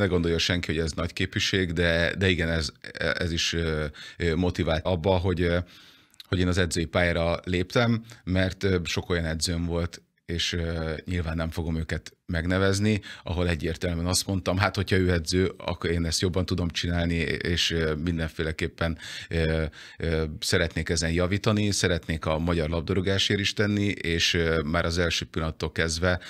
ne gondolja senki, hogy ez nagy képűség, de, de igen, ez, ez is motivált abba, hogy hogy én az edzői pályára léptem, mert sok olyan edzőm volt, és nyilván nem fogom őket megnevezni, ahol egyértelműen azt mondtam, hát hogyha ő edző, akkor én ezt jobban tudom csinálni, és mindenféleképpen szeretnék ezen javítani, szeretnék a magyar labdarúgásért is tenni, és már az első pillanattól kezdve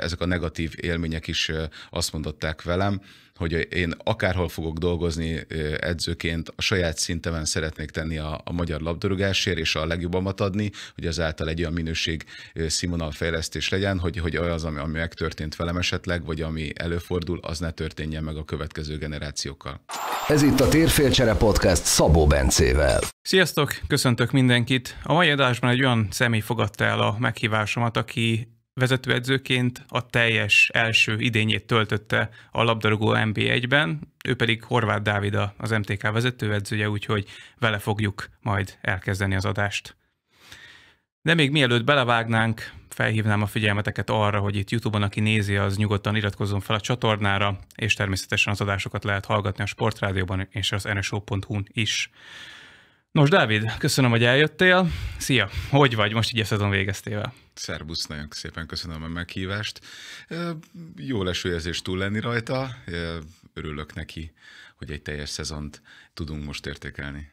ezek a negatív élmények is azt mondották velem, hogy én akárhol fogok dolgozni edzőként, a saját szintemen szeretnék tenni a, a magyar labdarúgásért, és a legjobbamat adni, hogy azáltal egy olyan minőség színvonal fejlesztés legyen, hogy, hogy az, ami, ami megtörtént velem esetleg, vagy ami előfordul, az ne történjen meg a következő generációkkal. Ez itt a Térfélcsere Podcast Szabó Bencével. Sziasztok, köszöntök mindenkit! A mai adásban egy olyan személy fogadta el a meghívásomat, aki vezetőedzőként a teljes első idényét töltötte a labdarúgó NB1-ben, ő pedig Horváth Dávid az MTK vezetőedzője, úgyhogy vele fogjuk majd elkezdeni az adást. De még mielőtt belevágnánk, felhívnám a figyelmeteket arra, hogy itt YouTube-on, aki nézi, az nyugodtan iratkozzon fel a csatornára, és természetesen az adásokat lehet hallgatni a Sportrádióban és az nso.hu-n is. Nos, Dávid, köszönöm, hogy eljöttél. Szia! Hogy vagy most így a szezon végeztével? Szerbusz, nagyon szépen köszönöm a meghívást. Jó leső érzés túl lenni rajta. Örülök neki, hogy egy teljes szezont tudunk most értékelni.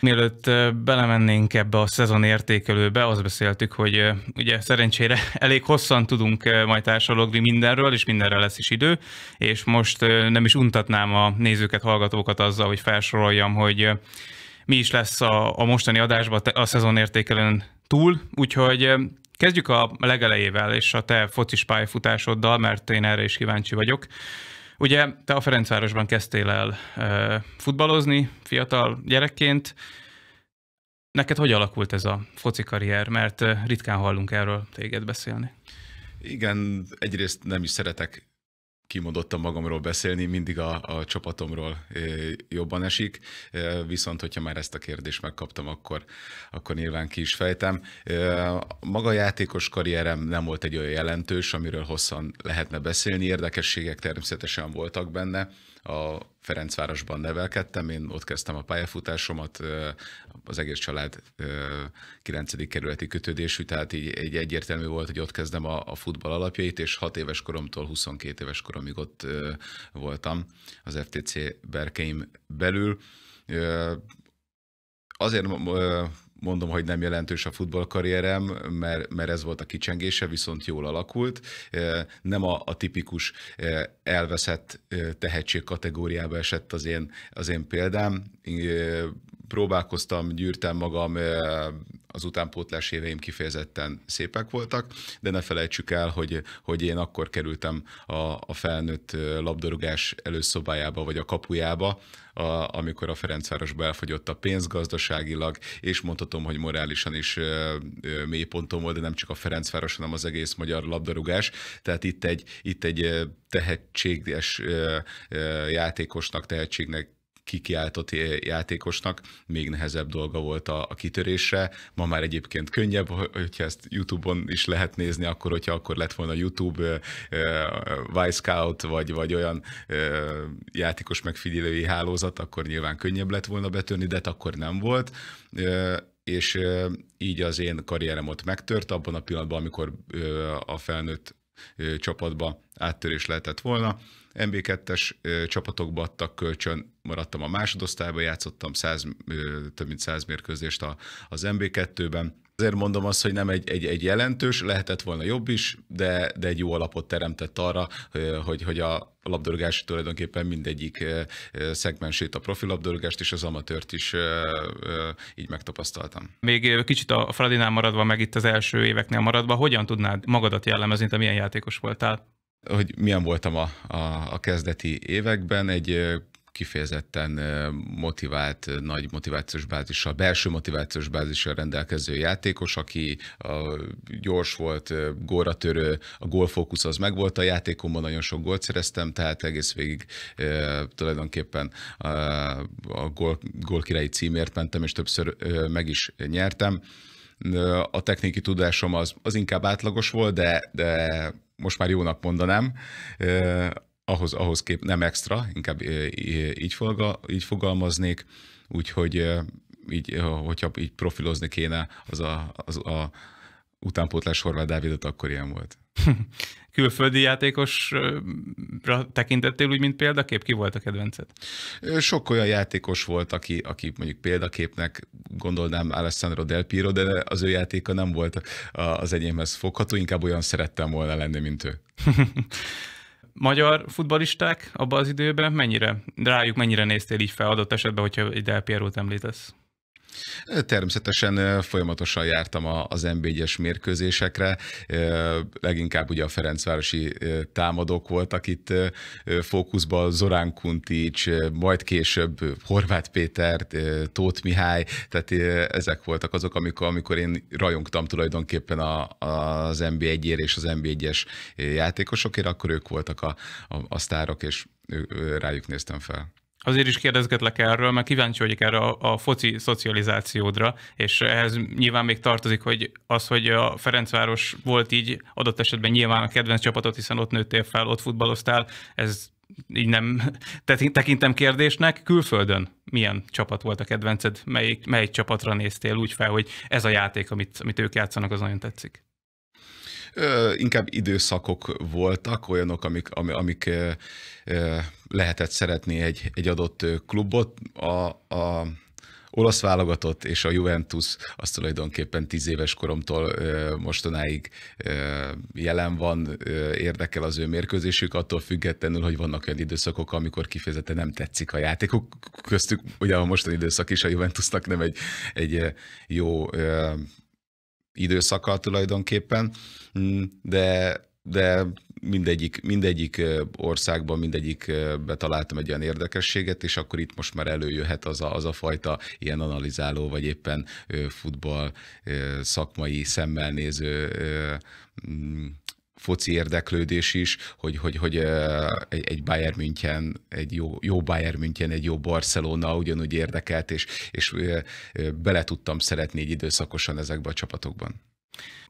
Mielőtt belemennénk ebbe a szezon értékelőbe, azt beszéltük, hogy ugye szerencsére elég hosszan tudunk majd társalogni mindenről, és mindenre lesz is idő, és most nem is untatnám a nézőket, hallgatókat azzal, hogy felsoroljam, hogy mi is lesz a, a mostani adásban a szezon szezonértékelen túl, úgyhogy kezdjük a legelejével és a te focis pályafutásoddal, mert én erre is kíváncsi vagyok. Ugye te a Ferencvárosban kezdtél el e, futballozni fiatal gyerekként. Neked hogy alakult ez a foci karrier? Mert ritkán hallunk erről téged beszélni. Igen, egyrészt nem is szeretek kimondottam magamról beszélni, mindig a, a csapatomról eh, jobban esik, eh, viszont hogyha már ezt a kérdést megkaptam, akkor, akkor nyilván ki is fejtem. Eh, maga játékos karrierem nem volt egy olyan jelentős, amiről hosszan lehetne beszélni, érdekességek természetesen voltak benne, a, Ferencvárosban nevelkedtem, én ott kezdtem a pályafutásomat, az egész család 9. kerületi kötődésű, tehát így, így egyértelmű volt, hogy ott kezdem a, a futball alapjait, és 6 éves koromtól 22 éves koromig ott voltam az FTC berkeim belül. Azért mondom, hogy nem jelentős a futballkarrierem, mert, mert ez volt a kicsengése, viszont jól alakult. Nem a, a tipikus elveszett tehetség kategóriába esett az én, az én példám. Próbálkoztam, gyűrtem magam, az utánpótlás éveim kifejezetten szépek voltak, de ne felejtsük el, hogy, hogy én akkor kerültem a, a felnőtt labdarúgás előszobájába, vagy a kapujába, a, amikor a Ferencvárosba elfogyott a pénz gazdaságilag, és mondhatom, hogy morálisan is ö, ö, ponton volt, de nem csak a Ferencváros, hanem az egész magyar labdarúgás. Tehát itt egy, itt egy tehetséges játékosnak, tehetségnek kikiáltott játékosnak még nehezebb dolga volt a, a kitörésre. Ma már egyébként könnyebb, hogyha ezt YouTube-on is lehet nézni, akkor, hogyha akkor lett volna YouTube, Scout vagy, vagy olyan játékos megfigyelői hálózat, akkor nyilván könnyebb lett volna betörni, de hát akkor nem volt és így az én karrierem ott megtört abban a pillanatban, amikor a felnőtt csapatba áttörés lehetett volna. MB2-es csapatokba adtak kölcsön, maradtam a másodosztályba, játszottam 100, több mint 100 mérkőzést az MB2-ben. Azért mondom azt, hogy nem egy, egy, egy jelentős, lehetett volna jobb is, de, de egy jó alapot teremtett arra, hogy, hogy a labdarúgás tulajdonképpen mindegyik szegmensét, a profi labdarúgást és az amatőrt is így megtapasztaltam. Még kicsit a Fradinál maradva, meg itt az első éveknél maradva, hogyan tudnád magadat jellemezni, te milyen játékos voltál? hogy milyen voltam a, a, a kezdeti években, egy kifejezetten motivált, nagy motivációs bázissal, belső motivációs bázissal rendelkező játékos, aki a gyors volt, góra törő, a gólfókusz az megvolt a játékomban, nagyon sok gólt szereztem, tehát egész végig e, tulajdonképpen a, a gól, gólkirályi címért mentem, és többször e, meg is nyertem a technikai tudásom az, az inkább átlagos volt, de, de most már jónak mondanám, ahhoz, ahhoz kép nem extra, inkább így, fogal, így fogalmaznék, úgyhogy így, hogyha így profilozni kéne, az a, az a utánpótlás Horváth Dávidot, akkor ilyen volt. külföldi játékosra tekintettél úgy, mint példakép? Ki volt a kedvenced? Sok olyan játékos volt, aki, aki mondjuk példaképnek gondolnám Alessandro Del Piro, de az ő játéka nem volt az enyémhez fogható, inkább olyan szerettem volna lenni, mint ő. magyar futbalisták abban az időben mennyire, rájuk mennyire néztél így fel adott esetben, hogyha egy Del Piero-t említesz? Természetesen folyamatosan jártam az mb 1 mérkőzésekre, leginkább ugye a Ferencvárosi támadók voltak itt fókuszban, Zorán Kuntics, majd később Horváth Péter, Tóth Mihály, tehát ezek voltak azok, amikor, amikor én rajongtam tulajdonképpen a, az mb 1 és az mb 1 játékosokért, akkor ők voltak a, a, a sztárok, és rájuk néztem fel. Azért is kérdezgetlek erről, mert kíváncsi vagyok erre a, a foci szocializációdra, és ehhez nyilván még tartozik, hogy az, hogy a Ferencváros volt így adott esetben nyilván a kedvenc csapatot, hiszen ott nőttél fel, ott futballoztál, ez így nem tekintem kérdésnek. Külföldön milyen csapat volt a kedvenced? Melyik, melyik csapatra néztél úgy fel, hogy ez a játék, amit, amit ők játszanak, az nagyon tetszik? inkább időszakok voltak, olyanok, amik, amik lehetett szeretni egy, egy adott klubot. A, a olasz válogatott és a Juventus azt tulajdonképpen tíz éves koromtól mostanáig jelen van, érdekel az ő mérkőzésük, attól függetlenül, hogy vannak olyan időszakok, amikor kifejezetten nem tetszik a játékok. Köztük ugye a mostani időszak is a Juventusnak nem egy, egy jó időszaka tulajdonképpen, mm, de, de mindegyik, mindegyik országban, mindegyik találtam egy olyan érdekességet, és akkor itt most már előjöhet az a, az a fajta ilyen analizáló, vagy éppen futball szakmai szemmel néző mm, foci érdeklődés is, hogy, hogy, hogy egy, Bayern München, egy jó, jó Bayern München, egy jó Barcelona ugyanúgy érdekelt, és, és bele tudtam szeretni így időszakosan ezekbe a csapatokban.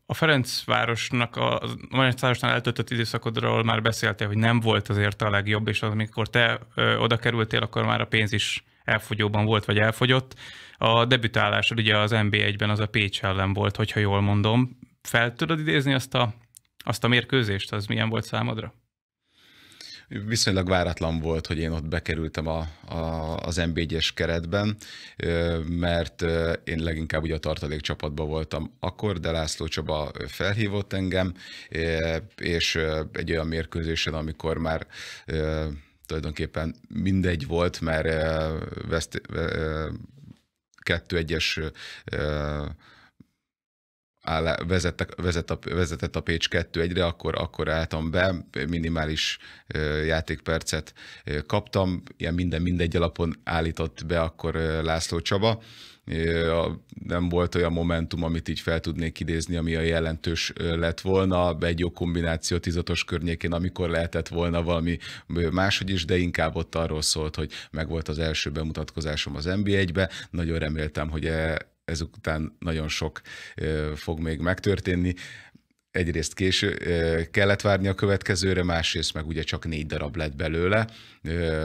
A Ferencvárosnak, a, a Ferencvárosnál eltöltött időszakodról már beszéltél, hogy nem volt azért a legjobb, és az, amikor te ö, oda kerültél, akkor már a pénz is elfogyóban volt, vagy elfogyott. A debütálásod ugye az NB1-ben az a Pécs ellen volt, hogyha jól mondom. Fel tudod idézni azt a azt a mérkőzést, az milyen volt számodra? viszonylag váratlan volt, hogy én ott bekerültem a, a, az nb es keretben, mert én leginkább ugye a tartalék csapatban voltam akkor, de László Csaba felhívott engem, és egy olyan mérkőzésen, amikor már tulajdonképpen mindegy volt, mert veszt, kettő egyes áll, vezet, vezet a, vezetett a Pécs 2 egyre, akkor, akkor álltam be, minimális játékpercet kaptam, ilyen minden mindegy alapon állított be akkor László Csaba, nem volt olyan momentum, amit így fel tudnék idézni, ami a jelentős lett volna, egy jó kombináció tizatos környékén, amikor lehetett volna valami máshogy is, de inkább ott arról szólt, hogy megvolt az első bemutatkozásom az NBA-be, nagyon reméltem, hogy e, ezután nagyon sok fog még megtörténni. Egyrészt késő kellett várni a következőre, másrészt meg ugye csak négy darab lett belőle,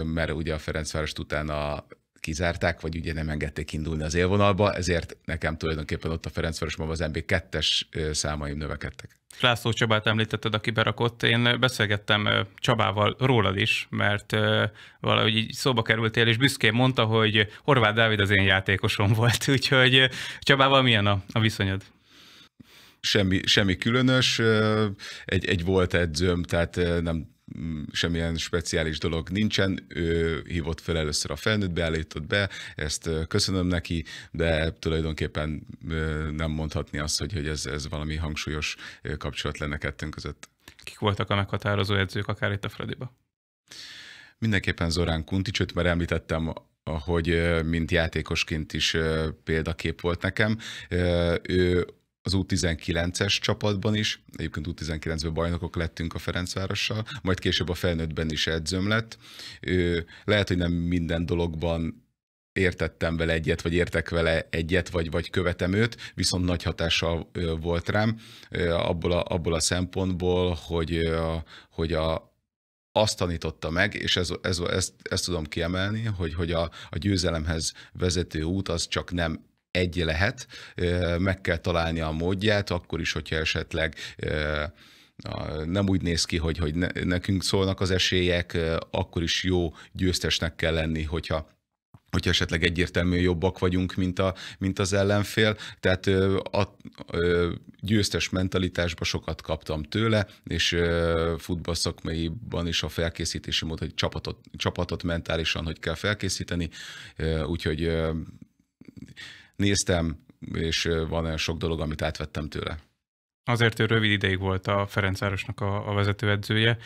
mert ugye a Ferencvárost utána kizárták, vagy ugye nem engedték indulni az élvonalba, ezért nekem tulajdonképpen ott a Ferencvárosban az MB2-es számaim növekedtek. László Csabát említetted, aki berakott. Én beszélgettem Csabával rólad is, mert valahogy így szóba kerültél, és büszkén mondta, hogy Horváth Dávid az én játékosom volt. Úgyhogy Csabával milyen a, a viszonyod? semmi, semmi különös, egy, egy volt edzőm, tehát nem Mm, semmilyen speciális dolog nincsen, ő hívott fel először a felnőtt, beállított be, ezt köszönöm neki, de tulajdonképpen nem mondhatni azt, hogy, hogy ez, ez valami hangsúlyos kapcsolat lenne kettőnk között. Kik voltak a meghatározó edzők, akár itt a Frediba? Mindenképpen Zorán Kunticsöt, mert említettem hogy mint játékosként is példakép volt nekem. Ő az U19-es csapatban is, egyébként U19-ben bajnokok lettünk a Ferencvárossal, majd később a felnőttben is edzőm lett. lehet, hogy nem minden dologban értettem vele egyet, vagy értek vele egyet, vagy, vagy követem őt, viszont nagy hatással volt rám abból a, abból a szempontból, hogy, hogy a, azt tanította meg, és ez, ez, ezt, ezt tudom kiemelni, hogy, hogy a, a győzelemhez vezető út az csak nem egy lehet, meg kell találni a módját, akkor is, hogyha esetleg nem úgy néz ki, hogy, hogy nekünk szólnak az esélyek, akkor is jó győztesnek kell lenni, hogyha hogyha esetleg egyértelműen jobbak vagyunk, mint, a, mint az ellenfél. Tehát a, ö, győztes mentalitásba sokat kaptam tőle, és futballszakmaiban is a felkészítési mód, hogy csapatot, csapatot mentálisan hogy kell felkészíteni, ö, úgyhogy ö, néztem, és van olyan sok dolog, amit átvettem tőle. Azért hogy rövid ideig volt a Ferencvárosnak a, a vezetőedzője.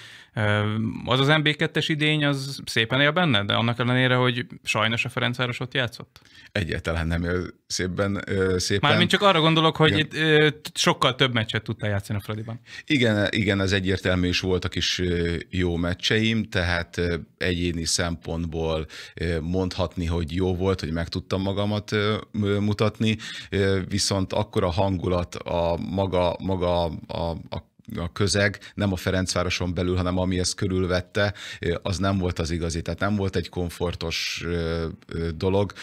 Az az MB2-es idény, az szépen él benne, de annak ellenére, hogy sajnos a Ferencváros ott játszott? Egyáltalán nem él szépen. szépen. Mármint csak arra gondolok, hogy itt, sokkal több meccset tudtál játszani a Fradiban. Igen, igen, az egyértelmű is voltak is jó meccseim, tehát egyéni szempontból mondhatni, hogy jó volt, hogy meg tudtam magamat mutatni, viszont akkor a hangulat a maga maga a, a a közeg, nem a Ferencvároson belül, hanem ami ezt körülvette, az nem volt az igazi. Tehát nem volt egy komfortos dolog.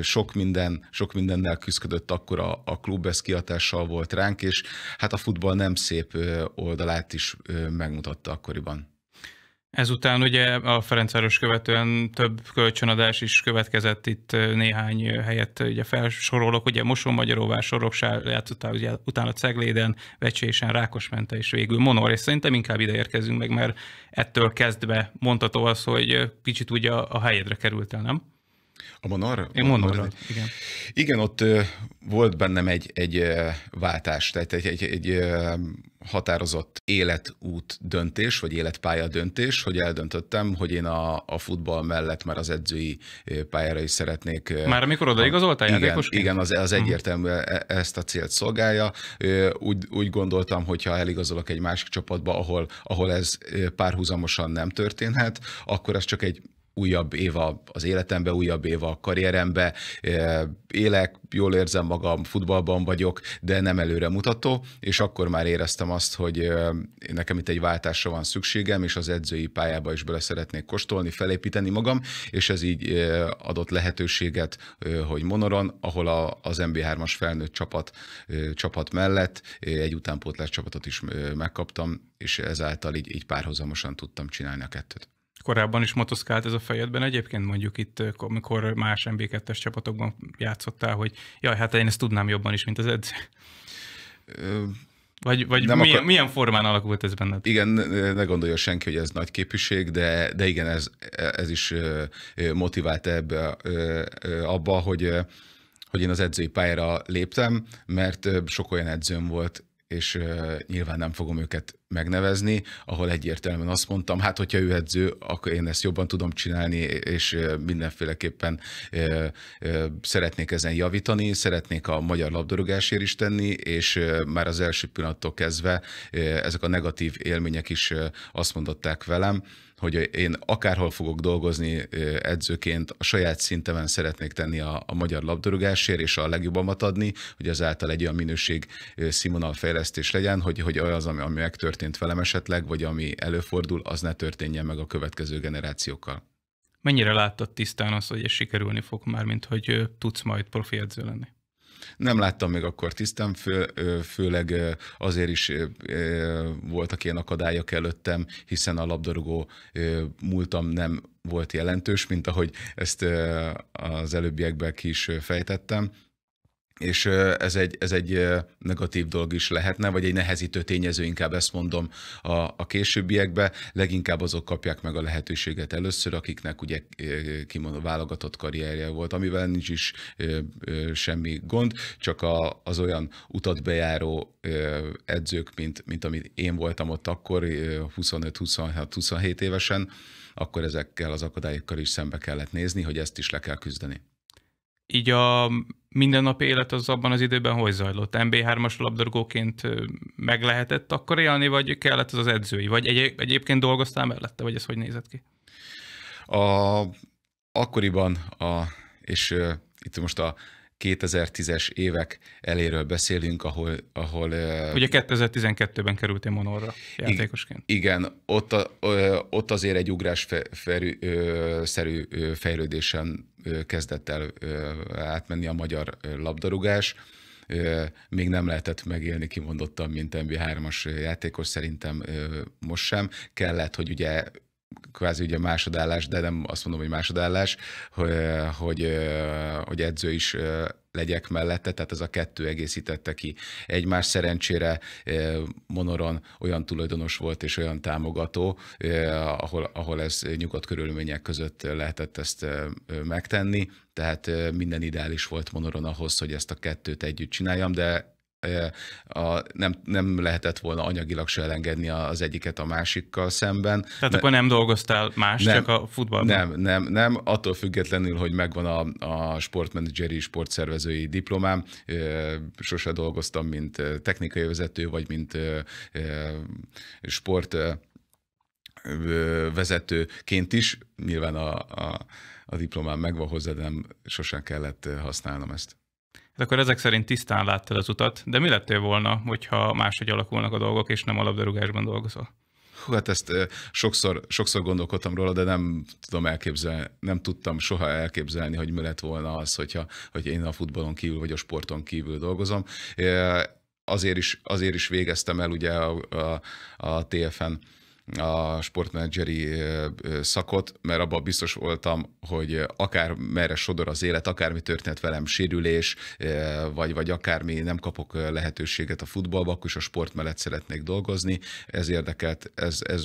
Sok, minden, sok mindennel küzdött akkor a, a klub, ez kiatással volt ránk, és hát a futball nem szép oldalát is megmutatta akkoriban. Ezután ugye a Ferencváros követően több kölcsönadás is következett itt néhány helyet, ugye felsorolok, ugye Mosonmagyaróvár, Soroksáját, utána, utána Cegléden, Vecsésen, Rákosmente és végül Monor, és szerintem inkább ide érkezünk meg, mert ettől kezdve mondható az, hogy kicsit ugye a helyedre kerültél, nem? A Monar? Én Monar, igen. Igen, ott volt bennem egy, egy váltás, tehát egy, egy, egy határozott életút döntés, vagy életpálya döntés, hogy eldöntöttem, hogy én a, a futball mellett már az edzői pályára is szeretnék. Már amikor odaigazoltál játékosként? Igen, igen az, az hm. egyértelmű e, e, ezt a célt szolgálja. Úgy, úgy gondoltam, hogy ha eligazolok egy másik csapatba, ahol, ahol ez párhuzamosan nem történhet, akkor ez csak egy újabb éva az életembe, újabb éva a karrierembe, élek, jól érzem magam, futballban vagyok, de nem előre mutató, és akkor már éreztem azt, hogy nekem itt egy váltásra van szükségem, és az edzői pályába is bele szeretnék kóstolni, felépíteni magam, és ez így adott lehetőséget, hogy Monoron, ahol a, az MB3-as felnőtt csapat, csapat mellett egy utánpótlás csapatot is megkaptam, és ezáltal így, így párhuzamosan tudtam csinálni a kettőt korábban is motoszkált ez a fejedben egyébként mondjuk itt, eh, amikor más MB2-es csapatokban játszottál, hogy jaj, hát én ezt tudnám jobban is, mint az edző? Vagy, vagy nem milyen, akar... milyen formán alakult ez benned? Igen, ne gondolja senki, hogy ez nagy képűség, de, de igen, ez, ez is motivált ebbe, abba, hogy, hogy én az edzői pályára léptem, mert sok olyan edzőm volt, és nyilván nem fogom őket megnevezni, ahol egyértelműen azt mondtam, hát hogyha ő edző, akkor én ezt jobban tudom csinálni, és mindenféleképpen szeretnék ezen javítani, szeretnék a magyar labdarúgásért is tenni, és már az első pillanattól kezdve ezek a negatív élmények is azt mondották velem, hogy én akárhol fogok dolgozni edzőként, a saját szintemen szeretnék tenni a, a magyar labdarúgásért, és a legjobbamat adni, hogy ezáltal egy olyan minőség színvonal fejlesztés legyen, hogy, hogy az, ami, ami megtörtént velem esetleg, vagy ami előfordul, az ne történjen meg a következő generációkkal. Mennyire láttad tisztán azt, hogy ez sikerülni fog már, mint hogy tudsz majd profi edző lenni? Nem láttam még akkor tisztán, fő, főleg azért is voltak ilyen akadályok előttem, hiszen a labdarúgó múltam nem volt jelentős, mint ahogy ezt az előbbiekben ki is fejtettem és ez egy, ez egy negatív dolog is lehetne, vagy egy nehezítő tényező, inkább ezt mondom a, a későbbiekbe. Leginkább azok kapják meg a lehetőséget először, akiknek ugye kimondó válogatott karrierje volt, amivel nincs is semmi gond, csak a, az olyan utat bejáró edzők, mint, mint amit én voltam ott akkor, 25-26-27 évesen, akkor ezekkel az akadályokkal is szembe kellett nézni, hogy ezt is le kell küzdeni így a mindennapi élet az abban az időben hogy zajlott? MB3-as labdarúgóként meg lehetett akkor élni, vagy kellett az az edzői? Vagy egy- egyébként dolgoztál mellette, vagy ez hogy nézett ki? A, akkoriban, a, és uh, itt most a 2010-es évek eléről beszélünk, ahol... ahol Ugye 2012-ben kerültél Monorra játékosként. Igen, ott, a, ott azért egy ugrásszerű fejlődésen kezdett el átmenni a magyar labdarúgás még nem lehetett megélni kimondottan, mint NBA 3 as játékos, szerintem most sem. Kellett, hogy ugye kvázi ugye másodállás, de nem azt mondom, hogy másodállás, hogy, hogy, hogy edző is legyek mellette, tehát ez a kettő egészítette ki egymás szerencsére. Monoron olyan tulajdonos volt és olyan támogató, ahol, ahol ez nyugodt körülmények között lehetett ezt megtenni, tehát minden ideális volt Monoron ahhoz, hogy ezt a kettőt együtt csináljam, de a, nem, nem lehetett volna anyagilag se elengedni az egyiket a másikkal szemben. Tehát ne, akkor nem dolgoztál más, nem, csak a futballban? Nem, nem, nem. Attól függetlenül, hogy megvan a, a sportmenedzseri, sportszervezői diplomám, sose dolgoztam, mint technikai vezető, vagy mint sport vezetőként is. Nyilván a, a, a diplomám megvan hozzá, de nem sosem kellett használnom ezt. Hát akkor ezek szerint tisztán láttad az utat, de mi lettél volna, hogyha máshogy alakulnak a dolgok, és nem alapdarúgásban dolgozol? Hú, hát ezt sokszor, sokszor gondolkodtam róla, de nem tudom elképzelni, nem tudtam soha elképzelni, hogy mi lett volna az, hogyha, hogy én a futballon kívül vagy a sporton kívül dolgozom. Azért is, azért is végeztem el ugye a, a, a TFN a sportmenedzseri szakot, mert abban biztos voltam, hogy akár merre sodor az élet, akármi történt velem, sérülés, vagy, vagy akármi, nem kapok lehetőséget a futballba, akkor is a sport mellett szeretnék dolgozni. Ez érdekelt, ez, ez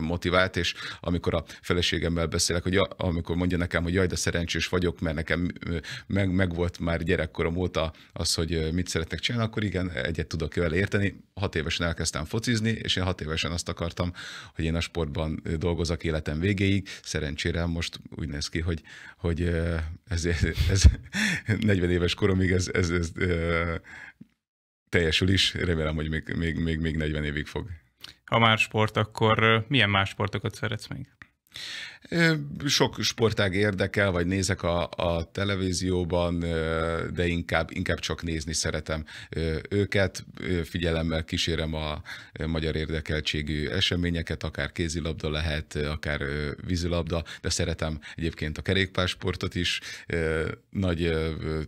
motivált, és amikor a feleségemmel beszélek, hogy amikor mondja nekem, hogy jaj, de szerencsés vagyok, mert nekem meg, meg volt már gyerekkorom óta az, hogy mit szeretnek csinálni, akkor igen, egyet tudok vele érteni. Hat évesen elkezdtem focizni, és én hat évesen azt akartam, hogy én a sportban dolgozok életem végéig. Szerencsére most úgy néz ki, hogy, hogy ez, ez 40 éves koromig ez, ez, ez, ez teljesül is. Remélem, hogy még, még, még, még 40 évig fog. Ha már sport, akkor milyen más sportokat szeretsz még? Sok sportág érdekel, vagy nézek a, a televízióban, de inkább, inkább csak nézni szeretem őket. Figyelemmel kísérem a magyar érdekeltségű eseményeket, akár kézilabda lehet, akár vízilabda, de szeretem egyébként a kerékpársportot is. Nagy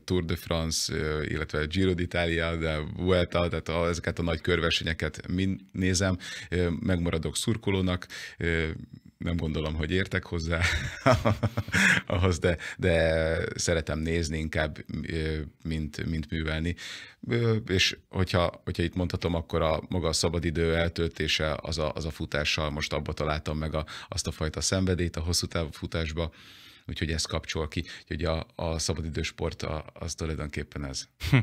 Tour de France, illetve Giro d'Italia, de Vuelta, tehát a, ezeket a nagy körversenyeket mind nézem. Megmaradok szurkolónak, nem gondolom, hogy értek hozzá ahhoz, de, de szeretem nézni inkább, mint, mint művelni. És hogyha, hogyha itt mondhatom, akkor a maga a szabadidő eltöltése az a, az a futással most abba találtam meg a, azt a fajta szenvedélyt a hosszú távú futásba, úgyhogy ez kapcsol ki. hogy a, a szabadidősport a, az tulajdonképpen ez. Hm.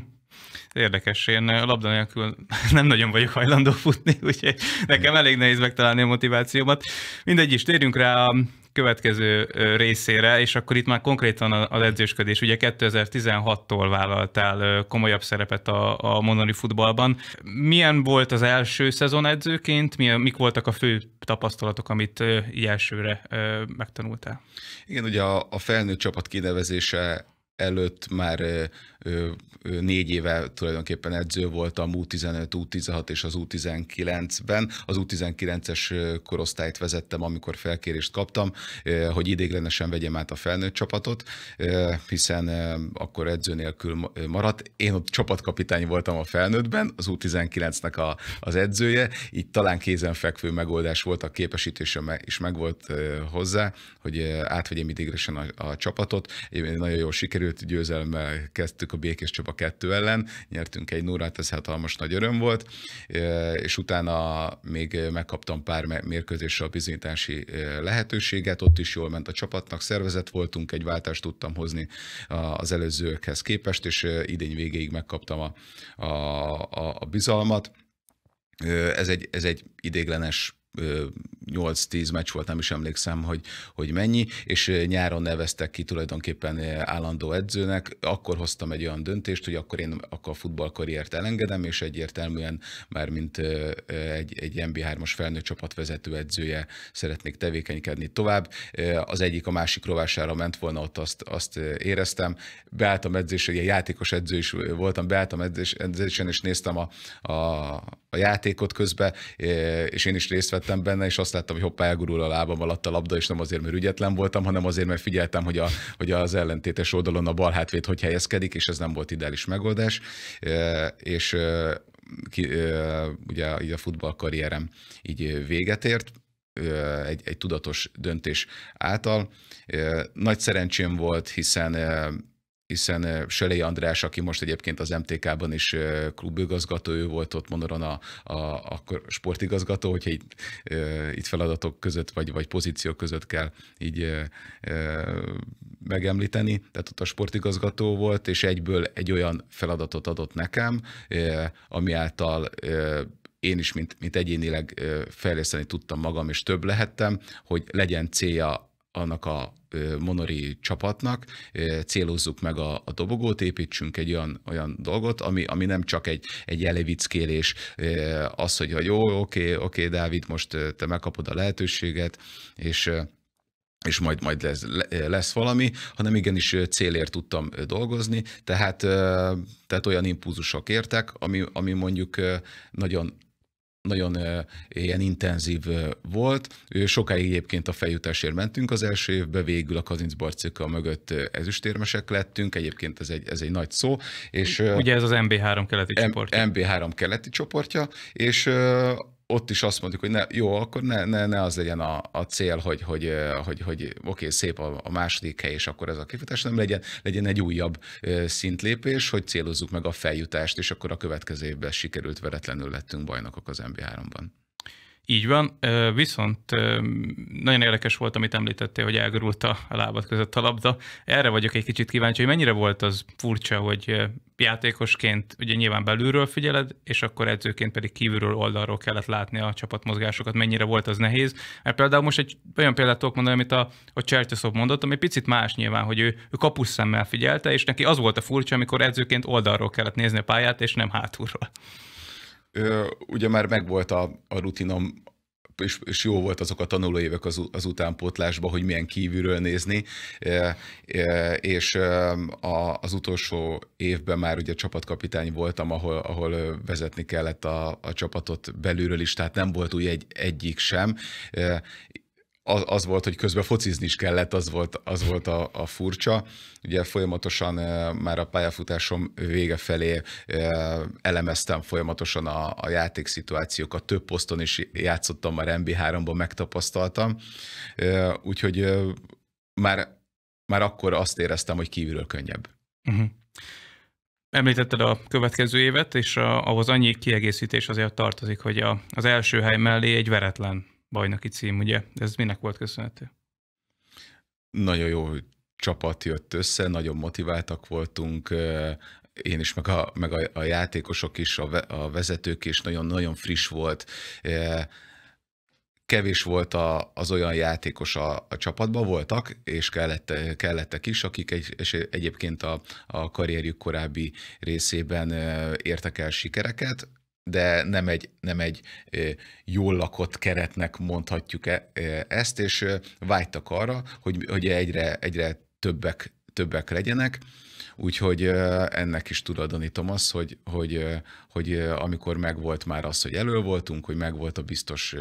Érdekes, én labda nélkül nem nagyon vagyok hajlandó futni, úgyhogy nekem elég nehéz megtalálni a motivációmat. Mindegy is, térjünk rá a következő részére, és akkor itt már konkrétan az edzősködés. Ugye 2016-tól vállaltál komolyabb szerepet a, a monori futballban. Milyen volt az első szezon edzőként? Milyen, mik voltak a fő tapasztalatok, amit így elsőre megtanultál? Igen, ugye a, a felnőtt csapat kinevezése előtt már ö, ö, négy éve tulajdonképpen edző a U15, U16 és az U19-ben. Az U19-es korosztályt vezettem, amikor felkérést kaptam, hogy idéglenesen vegyem át a felnőtt csapatot, hiszen akkor edző nélkül maradt. Én ott csapatkapitány voltam a felnőttben, az U19-nek a, az edzője, így talán kézenfekvő megoldás volt, a képesítésem is megvolt hozzá, hogy átvegyem idéglenesen a, a csapatot. Én nagyon jól sikerült, sikerült győzelemmel kezdtük a Békés Csaba 2 ellen, nyertünk egy nórát, ez hatalmas nagy öröm volt, és utána még megkaptam pár mérkőzésre a bizonyítási lehetőséget, ott is jól ment a csapatnak, szervezet voltunk, egy váltást tudtam hozni az előzőkhez képest, és idény végéig megkaptam a, a, a, a bizalmat. Ez egy, ez egy idéglenes 8-10 meccs volt, nem is emlékszem, hogy, hogy mennyi, és nyáron neveztek ki tulajdonképpen állandó edzőnek. Akkor hoztam egy olyan döntést, hogy akkor én akkor a futballkarriert elengedem, és egyértelműen már mint egy, egy mb 3 os felnőtt csapatvezető edzője szeretnék tevékenykedni tovább. Az egyik a másik rovására ment volna, ott azt, azt éreztem. Beálltam edzésre, ilyen játékos edző is voltam, beálltam edzés, edzésen, és néztem a, a, a játékot közben, és én is részt vettem erőltettem benne, és azt láttam, hogy hoppá, elgurul a lábam alatt a labda, és nem azért, mert ügyetlen voltam, hanem azért, mert figyeltem, hogy, a, hogy az ellentétes oldalon a bal hátvéd hogy helyezkedik, és ez nem volt ideális megoldás. És ki, ugye így a futballkarrierem így véget ért, egy, egy tudatos döntés által. Nagy szerencsém volt, hiszen hiszen Sölé András, aki most egyébként az MTK-ban is klubigazgató, ő volt ott Monoron a, a, a sportigazgató, hogyha itt, itt feladatok között vagy, vagy pozíciók között kell így megemlíteni, tehát ott a sportigazgató volt, és egyből egy olyan feladatot adott nekem, ami által én is, mint, mint egyénileg fejleszteni tudtam magam, és több lehettem, hogy legyen célja annak a monori csapatnak, célozzuk meg a, a dobogót, építsünk egy olyan, olyan dolgot, ami, ami nem csak egy, egy elevickélés, az, hogy, hogy jó, oké, oké, Dávid, most te megkapod a lehetőséget, és és majd, majd lesz, lesz valami, hanem igenis célért tudtam dolgozni, tehát, tehát olyan impulzusok értek, ami, ami mondjuk nagyon nagyon uh, ilyen intenzív uh, volt. Ő sokáig egyébként a feljutásért mentünk az első évbe, végül a Kazinc Barcika mögött ezüstérmesek lettünk, egyébként ez egy, ez egy nagy szó. És, uh, Ugye ez az MB3 keleti M- csoportja. MB3 keleti csoportja, és ott is azt mondjuk, hogy ne, jó, akkor ne, ne, ne az legyen a, a cél, hogy, hogy, hogy, hogy oké, szép a, a második hely, és akkor ez a kifutás, nem legyen, legyen egy újabb szintlépés, hogy célozzuk meg a feljutást, és akkor a következő évben sikerült veretlenül lettünk bajnokok az MB3-ban. Így van, viszont nagyon érdekes volt, amit említettél, hogy elgurult a lábad között a labda. Erre vagyok egy kicsit kíváncsi, hogy mennyire volt az furcsa, hogy játékosként ugye nyilván belülről figyeled, és akkor edzőként pedig kívülről oldalról kellett látni a csapatmozgásokat, mennyire volt az nehéz. Mert például most egy olyan példát tudok mondani, amit a, a Csertyaszov mondott, ami picit más nyilván, hogy ő, ő kapus szemmel figyelte, és neki az volt a furcsa, amikor edzőként oldalról kellett nézni a pályát, és nem hátulról ugye már megvolt a, a rutinom, és, és jó volt azok a tanulóévek az, az utánpótlásban, hogy milyen kívülről nézni, e, e, és a, az utolsó évben már ugye csapatkapitány voltam, ahol, ahol vezetni kellett a, a csapatot belülről is, tehát nem volt új egy, egyik sem, e, az, az volt, hogy közben focizni is kellett, az volt, az volt a, a furcsa. Ugye folyamatosan már a pályafutásom vége felé elemeztem folyamatosan a, a játékszituációkat, több poszton is játszottam, már MB3-ban megtapasztaltam, úgyhogy már, már akkor azt éreztem, hogy kívülről könnyebb. Uh-huh. Említetted a következő évet, és ahhoz annyi kiegészítés azért tartozik, hogy a, az első hely mellé egy veretlen bajnoki cím, ugye? Ez minek volt köszönhető? Nagyon jó csapat jött össze, nagyon motiváltak voltunk, én is, meg a, meg a, játékosok is, a, a vezetők is, nagyon-nagyon friss volt. Kevés volt a, az olyan játékos a, a csapatban, voltak, és kellett, kellettek is, akik egy, és egyébként a, a karrierjük korábbi részében értek el sikereket, de nem egy, nem egy jól lakott keretnek mondhatjuk e, ezt, és vágytak arra, hogy, hogy egyre, egyre többek, többek legyenek. Úgyhogy ennek is tulajdonítom azt, hogy, hogy, hogy amikor megvolt már az, hogy elő voltunk, hogy megvolt a biztos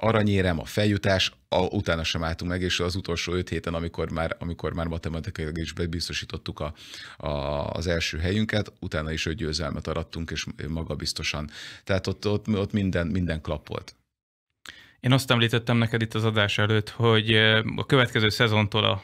aranyérem, a feljutás, a, utána sem álltunk meg, és az utolsó öt héten, amikor már, amikor már matematikailag is bebiztosítottuk a, a, az első helyünket, utána is öt győzelmet arattunk, és magabiztosan. Tehát ott, ott, ott minden, minden volt. Én azt említettem neked itt az adás előtt, hogy a következő szezontól a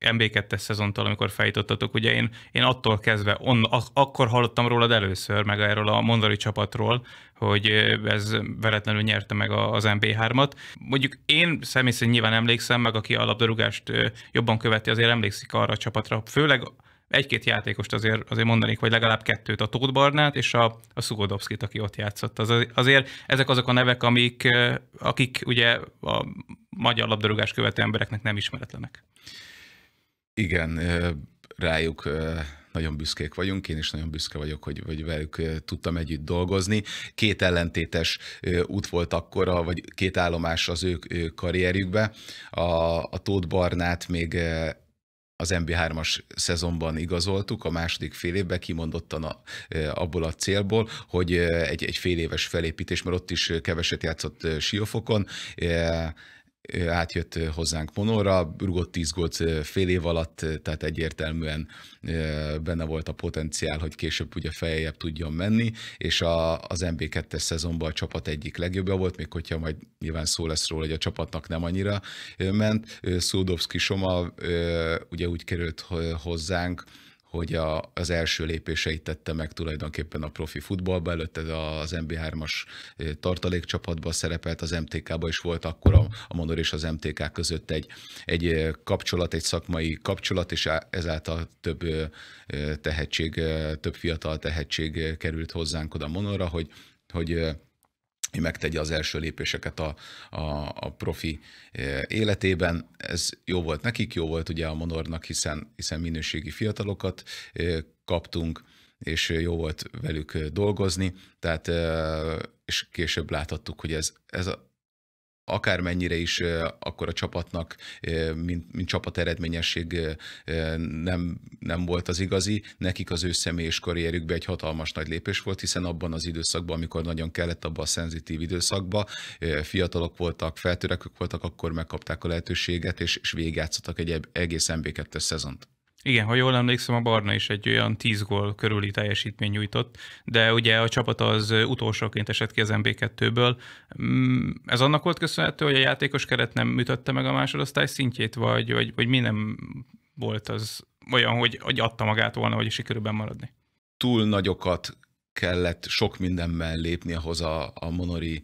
MB2-es szezontól, amikor fejtottatok, ugye én, én attól kezdve, on, ak- akkor hallottam rólad először, meg erről a mondari csapatról, hogy ez veretlenül nyerte meg az MB3-at. Mondjuk én személy szerint nyilván emlékszem, meg aki a labdarúgást jobban követi, azért emlékszik arra a csapatra, főleg egy-két játékost azért, azért mondanék, vagy legalább kettőt, a Tóth Barnát és a, a Szugodovszkit, aki ott játszott. Az, azért ezek azok a nevek, amik, akik ugye a magyar labdarúgás követő embereknek nem ismeretlenek. Igen, rájuk nagyon büszkék vagyunk, én is nagyon büszke vagyok, hogy, hogy velük tudtam együtt dolgozni. Két ellentétes út volt akkor, vagy két állomás az ő karrierjükbe. A, a Tóth Barnát még az MB3-as szezonban igazoltuk, a második fél évben kimondottan a, abból a célból, hogy egy, egy fél éves felépítés, mert ott is keveset játszott Siófokon, átjött hozzánk Monorra, rugott 10 gólt fél év alatt, tehát egyértelműen benne volt a potenciál, hogy később ugye feljebb tudjon menni, és a, az MB2-es szezonban a csapat egyik legjobbja volt, még hogyha majd nyilván szó lesz róla, hogy a csapatnak nem annyira ment. Szódovszki Soma ugye úgy került hozzánk, hogy a, az első lépéseit tette meg tulajdonképpen a profi futballba, előtte az MB3-as tartalékcsapatban szerepelt, az MTK-ba is volt akkor a, a Monor és az MTK között egy, egy kapcsolat, egy szakmai kapcsolat, és ezáltal több tehetség, több fiatal tehetség került hozzánk oda Monorra, hogy, hogy hogy megtegye az első lépéseket a, a, a profi eh, életében. Ez jó volt nekik, jó volt ugye a Monornak, hiszen, hiszen minőségi fiatalokat eh, kaptunk, és jó volt velük eh, dolgozni, tehát és később láthattuk, hogy ez, ez a akármennyire is akkor a csapatnak, mint, mint csapat eredményesség nem, nem volt az igazi, nekik az ő személyes karrierükbe egy hatalmas nagy lépés volt, hiszen abban az időszakban, amikor nagyon kellett abban a szenzitív időszakban, fiatalok voltak, feltörekök voltak, akkor megkapták a lehetőséget, és, és végigjátszottak egy egész MB2-es szezont. Igen, ha jól emlékszem, a Barna is egy olyan 10 gól körüli teljesítmény nyújtott, de ugye a csapat az utolsóként esett ki az MB2-ből. Mm, ez annak volt köszönhető, hogy a játékos keret nem ütötte meg a másodosztály szintjét, vagy, vagy, vagy mi nem volt az olyan, hogy, hogy adta magát volna, hogy sikerülben maradni? Túl nagyokat kellett sok mindenben lépni ahhoz a, a Monori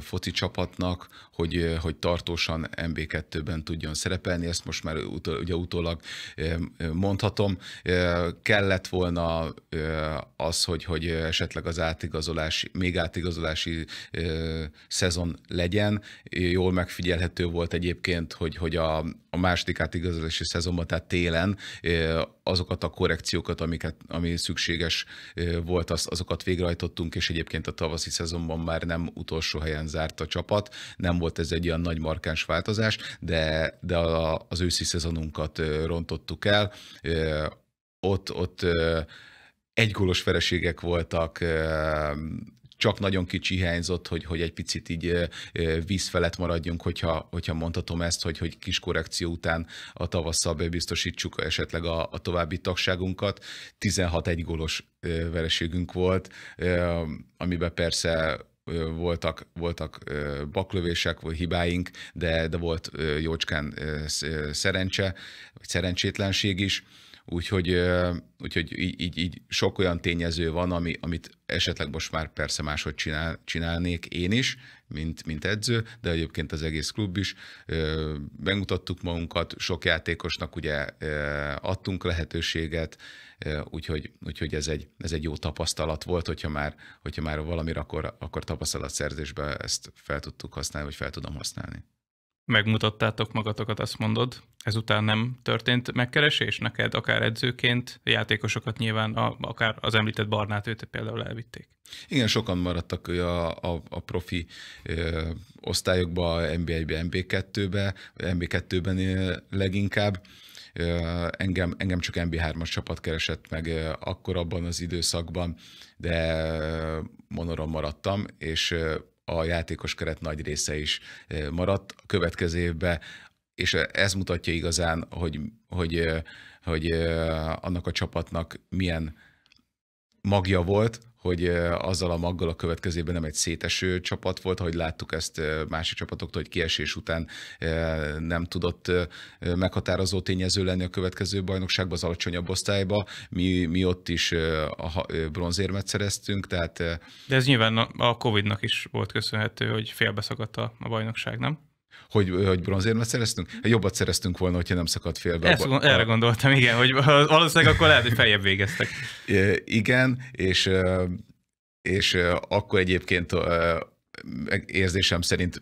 foci csapatnak, hogy, hogy tartósan MB2-ben tudjon szerepelni, ezt most már utol, ugye utólag mondhatom. Kellett volna az, hogy, hogy esetleg az átigazolási, még átigazolási szezon legyen. Jól megfigyelhető volt egyébként, hogy, hogy a, a második átigazolási szezonban, tehát télen azokat a korrekciókat, amiket, ami szükséges volt azt, azokat végrehajtottunk, és egyébként a tavaszi szezonban már nem utolsó helyen zárt a csapat, nem volt ez egy olyan nagy markáns változás, de, de a, az őszi szezonunkat rontottuk el. Ott, ott egy gólos vereségek voltak, csak nagyon kicsi hiányzott, hogy, hogy egy picit így víz felett maradjunk, hogyha, hogyha mondhatom ezt, hogy, hogy kis korrekció után a tavasszal bebiztosítsuk esetleg a, a további tagságunkat. 16 egy gólos vereségünk volt, amiben persze voltak, voltak baklövések, vagy hibáink, de, de volt jócskán szerencse, vagy szerencsétlenség is Úgyhogy, úgyhogy így, így, így sok olyan tényező van, ami, amit esetleg most már persze máshogy csinál, csinálnék én is, mint, mint edző, de egyébként az egész klub is. Bemutattuk magunkat, sok játékosnak ugye adtunk lehetőséget, úgyhogy, úgyhogy ez, egy, ez egy jó tapasztalat volt, hogyha már, hogyha már valamire, akkor, akkor tapasztalatszerzésben ezt fel tudtuk használni, vagy fel tudom használni. Megmutattátok magatokat, azt mondod? ezután nem történt megkeresés neked, akár edzőként, játékosokat nyilván, a, akár az említett Barnát őt például elvitték. Igen, sokan maradtak a, a, a profi ö, osztályokba, NB1-be, NB2-be, NB2-ben leginkább. Engem, engem csak NB3-as csapat keresett meg akkor abban az időszakban, de monoron maradtam, és a játékos keret nagy része is maradt. A következő évben és eh, ez mutatja igazán, hogy, hogy, eh, hogy eh, annak a csapatnak milyen magja volt, hogy azzal a maggal a következőben nem egy széteső csapat volt, ahogy láttuk ezt másik csapatoktól, hogy kiesés után nem tudott meghatározó tényező lenni a következő bajnokságban, az alacsonyabb osztályba. Mi, mi ott is a bronzérmet szereztünk, tehát... De ez nyilván a Covid-nak is volt köszönhető, hogy félbeszakadt a, a bajnokság, nem? hogy, hogy bronzérmet szereztünk? Jobbat szereztünk volna, hogyha nem szakadt félbe. Ezt, a... Erre gondoltam, igen, hogy valószínűleg akkor lehet, hogy feljebb végeztek. igen, és, és akkor egyébként érzésem szerint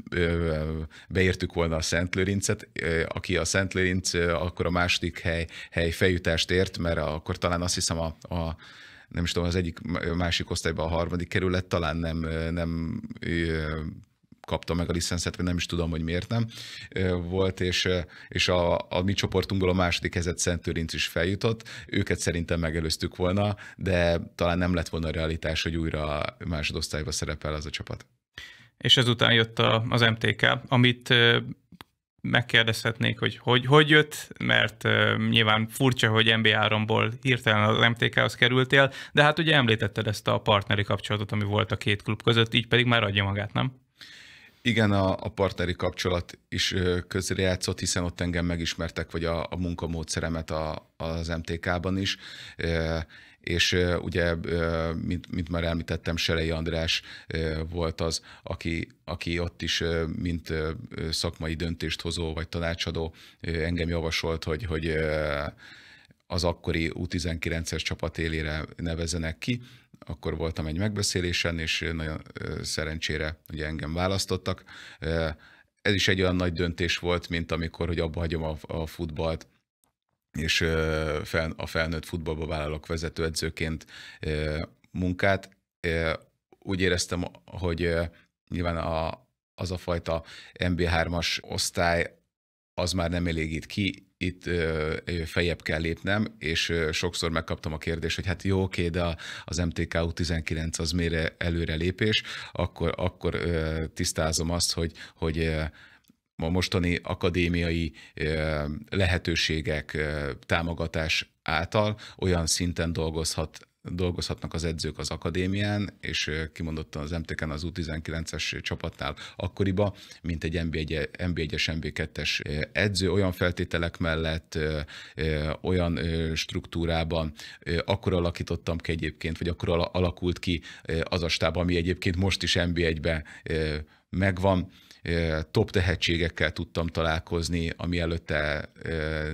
beértük volna a Szent Lőrincet, aki a Szent Lőrinc, akkor a második hely, hely feljutást ért, mert akkor talán azt hiszem a, a nem is tudom, az egyik másik osztályban a harmadik kerület talán nem, nem kapta meg a licenszet, vagy nem is tudom, hogy miért nem volt, és, és a, a mi csoportunkból a második helyzet Szentőrinc is feljutott. Őket szerintem megelőztük volna, de talán nem lett volna a realitás, hogy újra másodosztályba szerepel az a csapat. És ezután jött a, az MTK, amit megkérdezhetnék, hogy, hogy hogy jött, mert uh, nyilván furcsa, hogy MB3-ból hirtelen az MTK-hoz kerültél, de hát ugye említetted ezt a partneri kapcsolatot, ami volt a két klub között, így pedig már adja magát, nem? Igen, a, a partneri kapcsolat is közrejátszott, hiszen ott engem megismertek, vagy a, a munkamódszeremet a, az MTK-ban is, és ugye, mint, mint már említettem, Serei András volt az, aki, aki ott is, mint szakmai döntést hozó, vagy tanácsadó, engem javasolt, hogy, hogy az akkori U19-es csapat élére nevezenek ki, akkor voltam egy megbeszélésen, és nagyon szerencsére ugye engem választottak. Ez is egy olyan nagy döntés volt, mint amikor, hogy abba hagyom a, a futballt, és a felnőtt futballba vállalok vezetőedzőként munkát. Úgy éreztem, hogy nyilván a, az a fajta MB3-as osztály az már nem elégít ki, itt fejebb kell lépnem, és sokszor megkaptam a kérdést, hogy hát jó, oké, de az MTKU 19 az mire előrelépés, akkor, akkor tisztázom azt, hogy, hogy a mostani akadémiai lehetőségek, támogatás által olyan szinten dolgozhat dolgozhatnak az edzők az akadémián, és kimondottan az MTK-n az U19-es csapatnál akkoriba, mint egy NB1-es, NB2-es edző, olyan feltételek mellett, olyan struktúrában, akkor alakítottam ki egyébként, vagy akkor alakult ki az a stáb, ami egyébként most is NB1-be megvan top tehetségekkel tudtam találkozni, ami előtte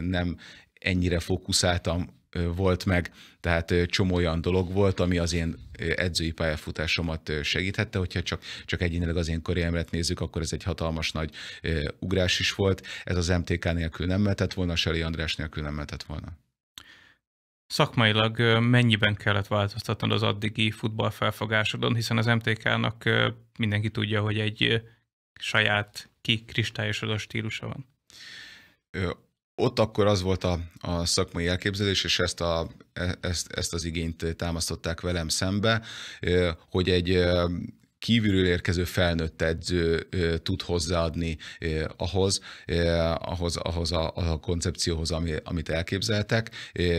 nem ennyire fókuszáltam volt meg, tehát csomó olyan dolog volt, ami az én edzői pályafutásomat segíthette, hogyha csak, csak egyénileg az én karrieremet nézzük, akkor ez egy hatalmas nagy ugrás is volt. Ez az MTK nélkül nem mehetett volna, Seli András nélkül nem mehetett volna. Szakmailag mennyiben kellett változtatnod az addigi futball felfogásodon, hiszen az MTK-nak mindenki tudja, hogy egy saját kikristályosodó stílusa van? ott akkor az volt a, a szakmai elképzelés, és ezt, a, e, ezt, ezt az igényt támasztották velem szembe, hogy egy kívülről érkező felnőtt edző tud hozzáadni ahhoz, ahhoz, ahhoz a, a koncepcióhoz, ami, amit elképzeltek.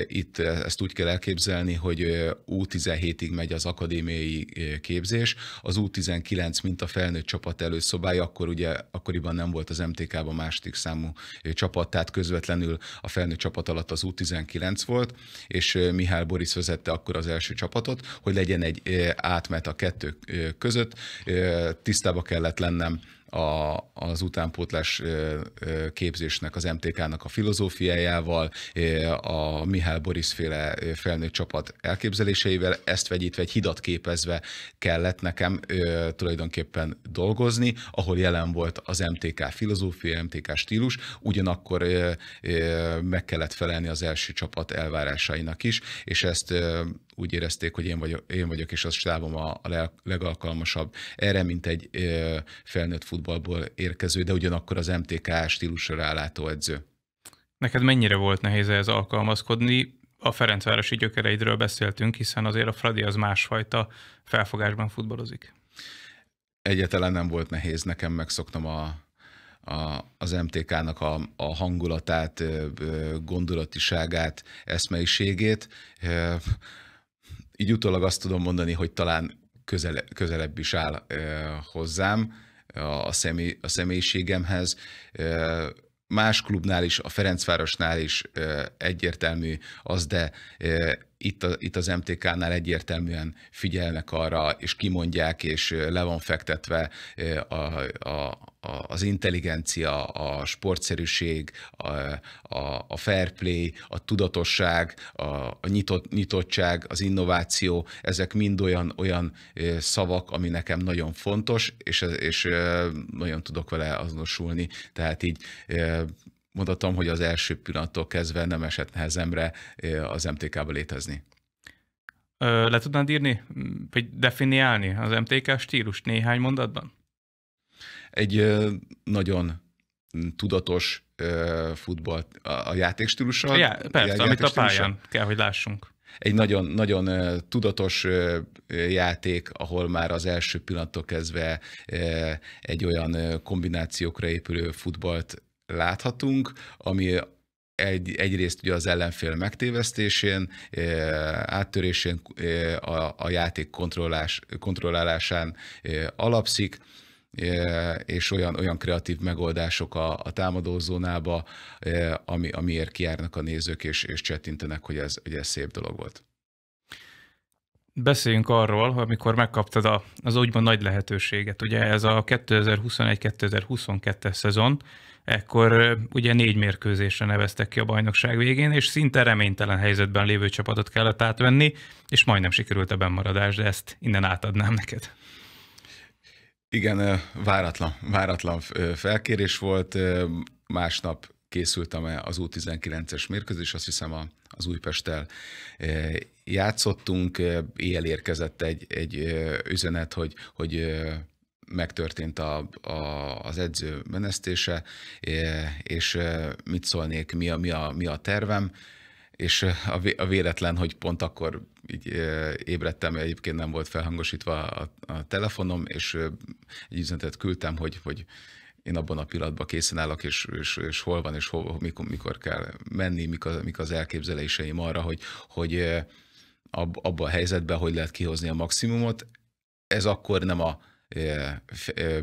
Itt ezt úgy kell elképzelni, hogy U17-ig megy az akadémiai képzés, az U19, mint a felnőtt csapat előszobája, akkor ugye akkoriban nem volt az MTK-ban második számú csapat, tehát közvetlenül a felnőtt csapat alatt az U19 volt, és Mihály Boris vezette akkor az első csapatot, hogy legyen egy átmet a kettő között, között. Tisztába kellett lennem a, az utánpótlás képzésnek, az MTK-nak a filozófiájával, a Mihály Boris féle felnőtt csapat elképzeléseivel, ezt vegyítve egy hidat képezve kellett nekem tulajdonképpen dolgozni, ahol jelen volt az MTK filozófia, MTK stílus, ugyanakkor meg kellett felelni az első csapat elvárásainak is, és ezt úgy érezték, hogy én vagyok, én vagyok és az stábom a legalkalmasabb erre, mint egy felnőtt futballból érkező, de ugyanakkor az MTK stílusra rálátó edző. Neked mennyire volt nehéz ez alkalmazkodni? A Ferencvárosi gyökereidről beszéltünk, hiszen azért a Fradi az másfajta felfogásban futballozik. Egyetlen nem volt nehéz, nekem megszoktam a, a, az MTK-nak a, a hangulatát, gondolatiságát, eszmeiségét így utólag azt tudom mondani, hogy talán közele, közelebb is áll hozzám a, személy, a személyiségemhez. Más klubnál is, a Ferencvárosnál is egyértelmű az, de itt, a, itt az MTK-nál egyértelműen figyelnek arra, és kimondják, és le van fektetve a, a, a, az intelligencia, a sportszerűség, a, a, a fair play, a tudatosság, a, a nyitott, nyitottság, az innováció, ezek mind olyan, olyan szavak, ami nekem nagyon fontos, és, és nagyon tudok vele azonosulni. Tehát így mondatom, hogy az első pillanattól kezdve nem esett nehezemre az MTK-ba létezni. le tudnád írni, vagy definiálni az MTK stílus néhány mondatban? Egy nagyon tudatos futball a játékstílussal. Ja, persze, a amit a pályán kell, hogy lássunk. Egy nagyon, nagyon tudatos játék, ahol már az első pillanattól kezdve egy olyan kombinációkra épülő futballt láthatunk, ami egy, egyrészt ugye az ellenfél megtévesztésén, eh, áttörésén, eh, a, a játék kontrollás, kontrollálásán eh, alapszik, és olyan, olyan kreatív megoldások a, a támadózónába, ami, amiért kiárnak a nézők és, és csettintenek, hogy ez, hogy ez szép dolog volt. Beszéljünk arról, amikor megkaptad a, az úgymond nagy lehetőséget. Ugye ez a 2021-2022-es szezon, ekkor ugye négy mérkőzésre neveztek ki a bajnokság végén, és szinte reménytelen helyzetben lévő csapatot kellett átvenni, és majdnem sikerült a bennmaradás, de ezt innen átadnám neked. Igen, váratlan, váratlan felkérés volt. Másnap készültem az U19-es mérkőzés, azt hiszem az Újpesttel játszottunk, éjjel érkezett egy, egy üzenet, hogy, hogy megtörtént a, a, az edző menesztése, és e, mit szólnék, mi a, mi a, mi a tervem, és e, a véletlen, hogy pont akkor így e, ébredtem, egyébként nem volt felhangosítva a, a telefonom, és egy üzenetet küldtem, hogy, hogy én abban a pillanatban készen állok, és, és, és hol van, és hol, mikor, mikor kell menni, mik az, mik az elképzeléseim arra, hogy, hogy abba a helyzetben hogy lehet kihozni a maximumot. Ez akkor nem a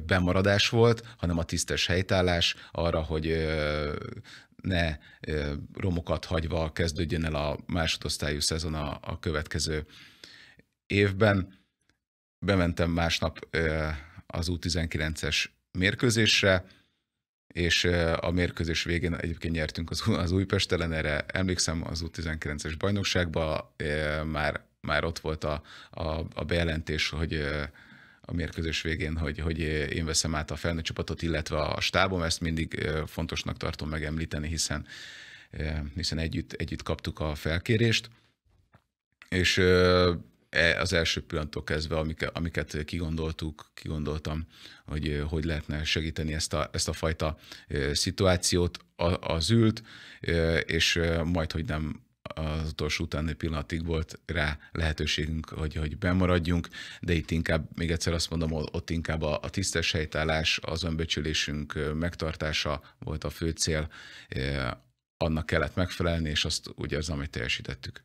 bemaradás volt, hanem a tisztes helytállás arra, hogy ne romokat hagyva kezdődjön el a másodosztályú szezon a, a következő évben. Bementem másnap az U19-es mérkőzésre, és a mérkőzés végén egyébként nyertünk az, az Újpest ellen, erre emlékszem az U19-es bajnokságban, már, már ott volt a, a, a bejelentés, hogy a mérkőzés végén, hogy, hogy én veszem át a felnőtt csapatot, illetve a stábom, ezt mindig fontosnak tartom megemlíteni, hiszen, hiszen együtt, együtt kaptuk a felkérést, és e, az első pillanattól kezdve, amiket, amiket kigondoltuk, kigondoltam, hogy hogy lehetne segíteni ezt a, ezt a fajta szituációt, az ült, és majd, hogy nem az utolsó utáni pillanatig volt rá lehetőségünk, hogy, hogy bemaradjunk, de itt inkább, még egyszer azt mondom, ott inkább a, a tisztes helytállás, az önbecsülésünk megtartása volt a fő cél, annak kellett megfelelni, és azt úgy érzem, hogy teljesítettük.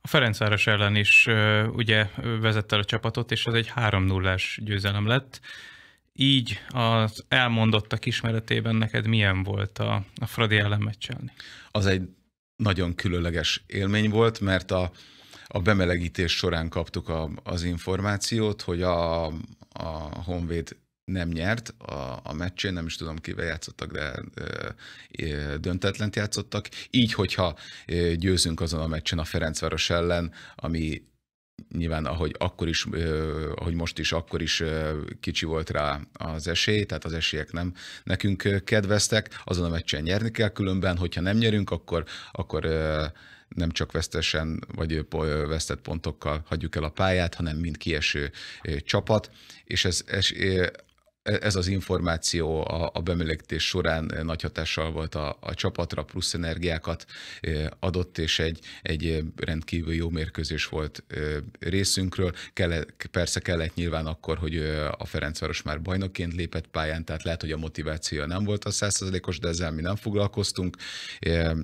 A Ferencváros ellen is ugye vezette a csapatot, és ez egy 3-0-ás győzelem lett. Így az elmondottak ismeretében neked milyen volt a, a Fradi ellen meccselni? Az egy nagyon különleges élmény volt, mert a, a bemelegítés során kaptuk a, az információt, hogy a, a Honvéd nem nyert a, a meccsén, nem is tudom kivel játszottak, de e, döntetlent játszottak. Így, hogyha győzünk azon a meccsen a Ferencváros ellen, ami nyilván ahogy akkor is, ahogy most is, akkor is kicsi volt rá az esély, tehát az esélyek nem nekünk kedveztek, azon a meccsen nyerni kell, különben, hogyha nem nyerünk, akkor, akkor nem csak vesztesen vagy vesztett pontokkal hagyjuk el a pályát, hanem mind kieső csapat, és ez, ez ez az információ a, a bemelegítés során nagy hatással volt a, a csapatra, plusz energiákat adott, és egy, egy rendkívül jó mérkőzés volt részünkről. Kele, persze kellett nyilván akkor, hogy a Ferencváros már bajnokként lépett pályán, tehát lehet, hogy a motivációja nem volt a százszerzelékos, de ezzel mi nem foglalkoztunk,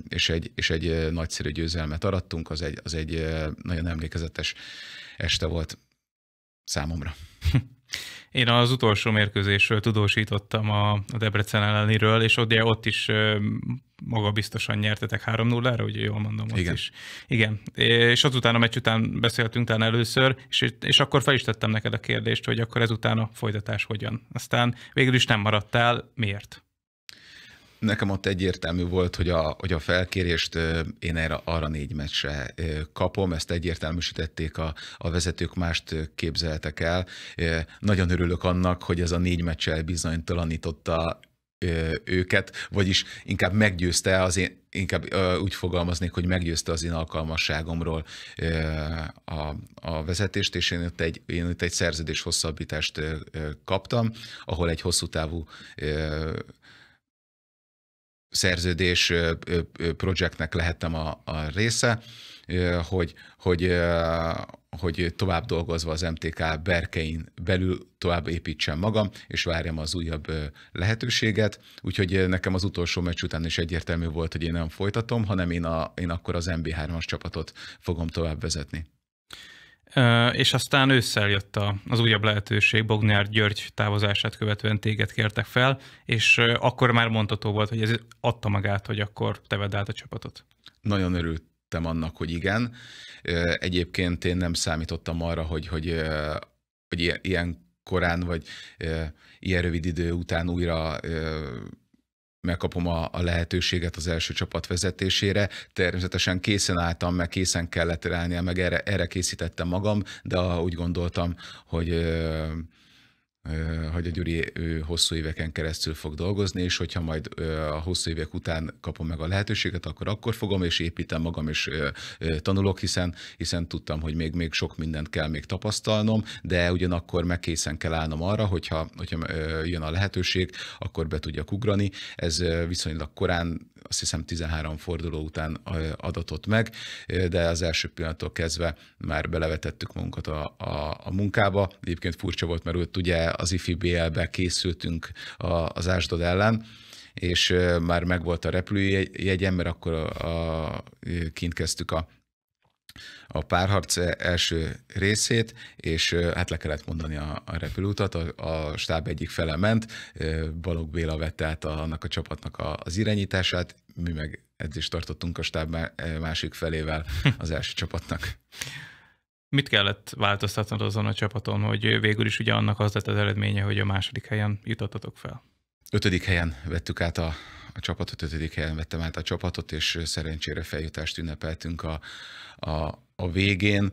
és egy, és egy nagyszerű győzelmet arattunk, az egy, az egy nagyon emlékezetes este volt számomra. Én az utolsó mérkőzésről tudósítottam a, Debrecen elleniről, és ott, ott is maga biztosan nyertetek 3-0-ra, ugye jól mondom ott Igen. is. Igen. És azután a meccs után beszéltünk talán először, és, és akkor fel is tettem neked a kérdést, hogy akkor ezután a folytatás hogyan. Aztán végül is nem maradtál, miért? Nekem ott egyértelmű volt, hogy a, hogy a felkérést én erre, arra négy meccsre kapom, ezt egyértelműsítették a, a vezetők, mást képzeltek el. Nagyon örülök annak, hogy ez a négy meccsel bizonytalanította őket, vagyis inkább meggyőzte az én, inkább úgy fogalmaznék, hogy meggyőzte az én alkalmasságomról a, a vezetést, és én itt egy, én itt egy szerződés hosszabbítást kaptam, ahol egy hosszú távú szerződés projektnek lehettem a, a része, hogy, hogy, hogy tovább dolgozva az MTK berkein belül tovább építsem magam, és várjam az újabb lehetőséget. Úgyhogy nekem az utolsó meccs után is egyértelmű volt, hogy én nem folytatom, hanem én, a, én akkor az MB3-as csapatot fogom tovább vezetni és aztán ősszel jött az újabb lehetőség, Bognár György távozását követően téged kértek fel, és akkor már mondható volt, hogy ez adta magát, hogy akkor te vedd át a csapatot. Nagyon örültem annak, hogy igen. Egyébként én nem számítottam arra, hogy, hogy, hogy ilyen korán, vagy ilyen rövid idő után újra megkapom a, a lehetőséget az első csapat vezetésére. Természetesen készen álltam, meg készen kellett rálnia, meg erre, erre készítettem magam, de úgy gondoltam, hogy hogy a Gyuri ő hosszú éveken keresztül fog dolgozni, és hogyha majd a hosszú évek után kapom meg a lehetőséget, akkor akkor fogom, és építem magam, és tanulok, hiszen, hiszen tudtam, hogy még, még sok mindent kell még tapasztalnom, de ugyanakkor meg készen kell állnom arra, hogyha, hogyha jön a lehetőség, akkor be tudjak ugrani. Ez viszonylag korán azt hiszem 13 forduló után adatott meg, de az első pillanattól kezdve már belevetettük magunkat a, a, a munkába. Egyébként furcsa volt, mert ott ugye az IFI BL-be készültünk az Ásdod ellen, és már megvolt a repülőjegyem, mert akkor a, a, kint kezdtük a a párharc első részét, és hát le kellett mondani a, a repülőutat, a, a stáb egyik fele ment, Balogh Béla vette át a, annak a csapatnak a, az irányítását, mi meg edzést tartottunk a stáb másik felével az első csapatnak. Mit kellett változtatnod azon a csapaton, hogy végül is ugye annak az lett az eredménye, hogy a második helyen jutottatok fel? Ötödik helyen vettük át a, a csapatot, ötödik helyen vettem át a csapatot, és szerencsére feljutást ünnepeltünk a, a, a végén.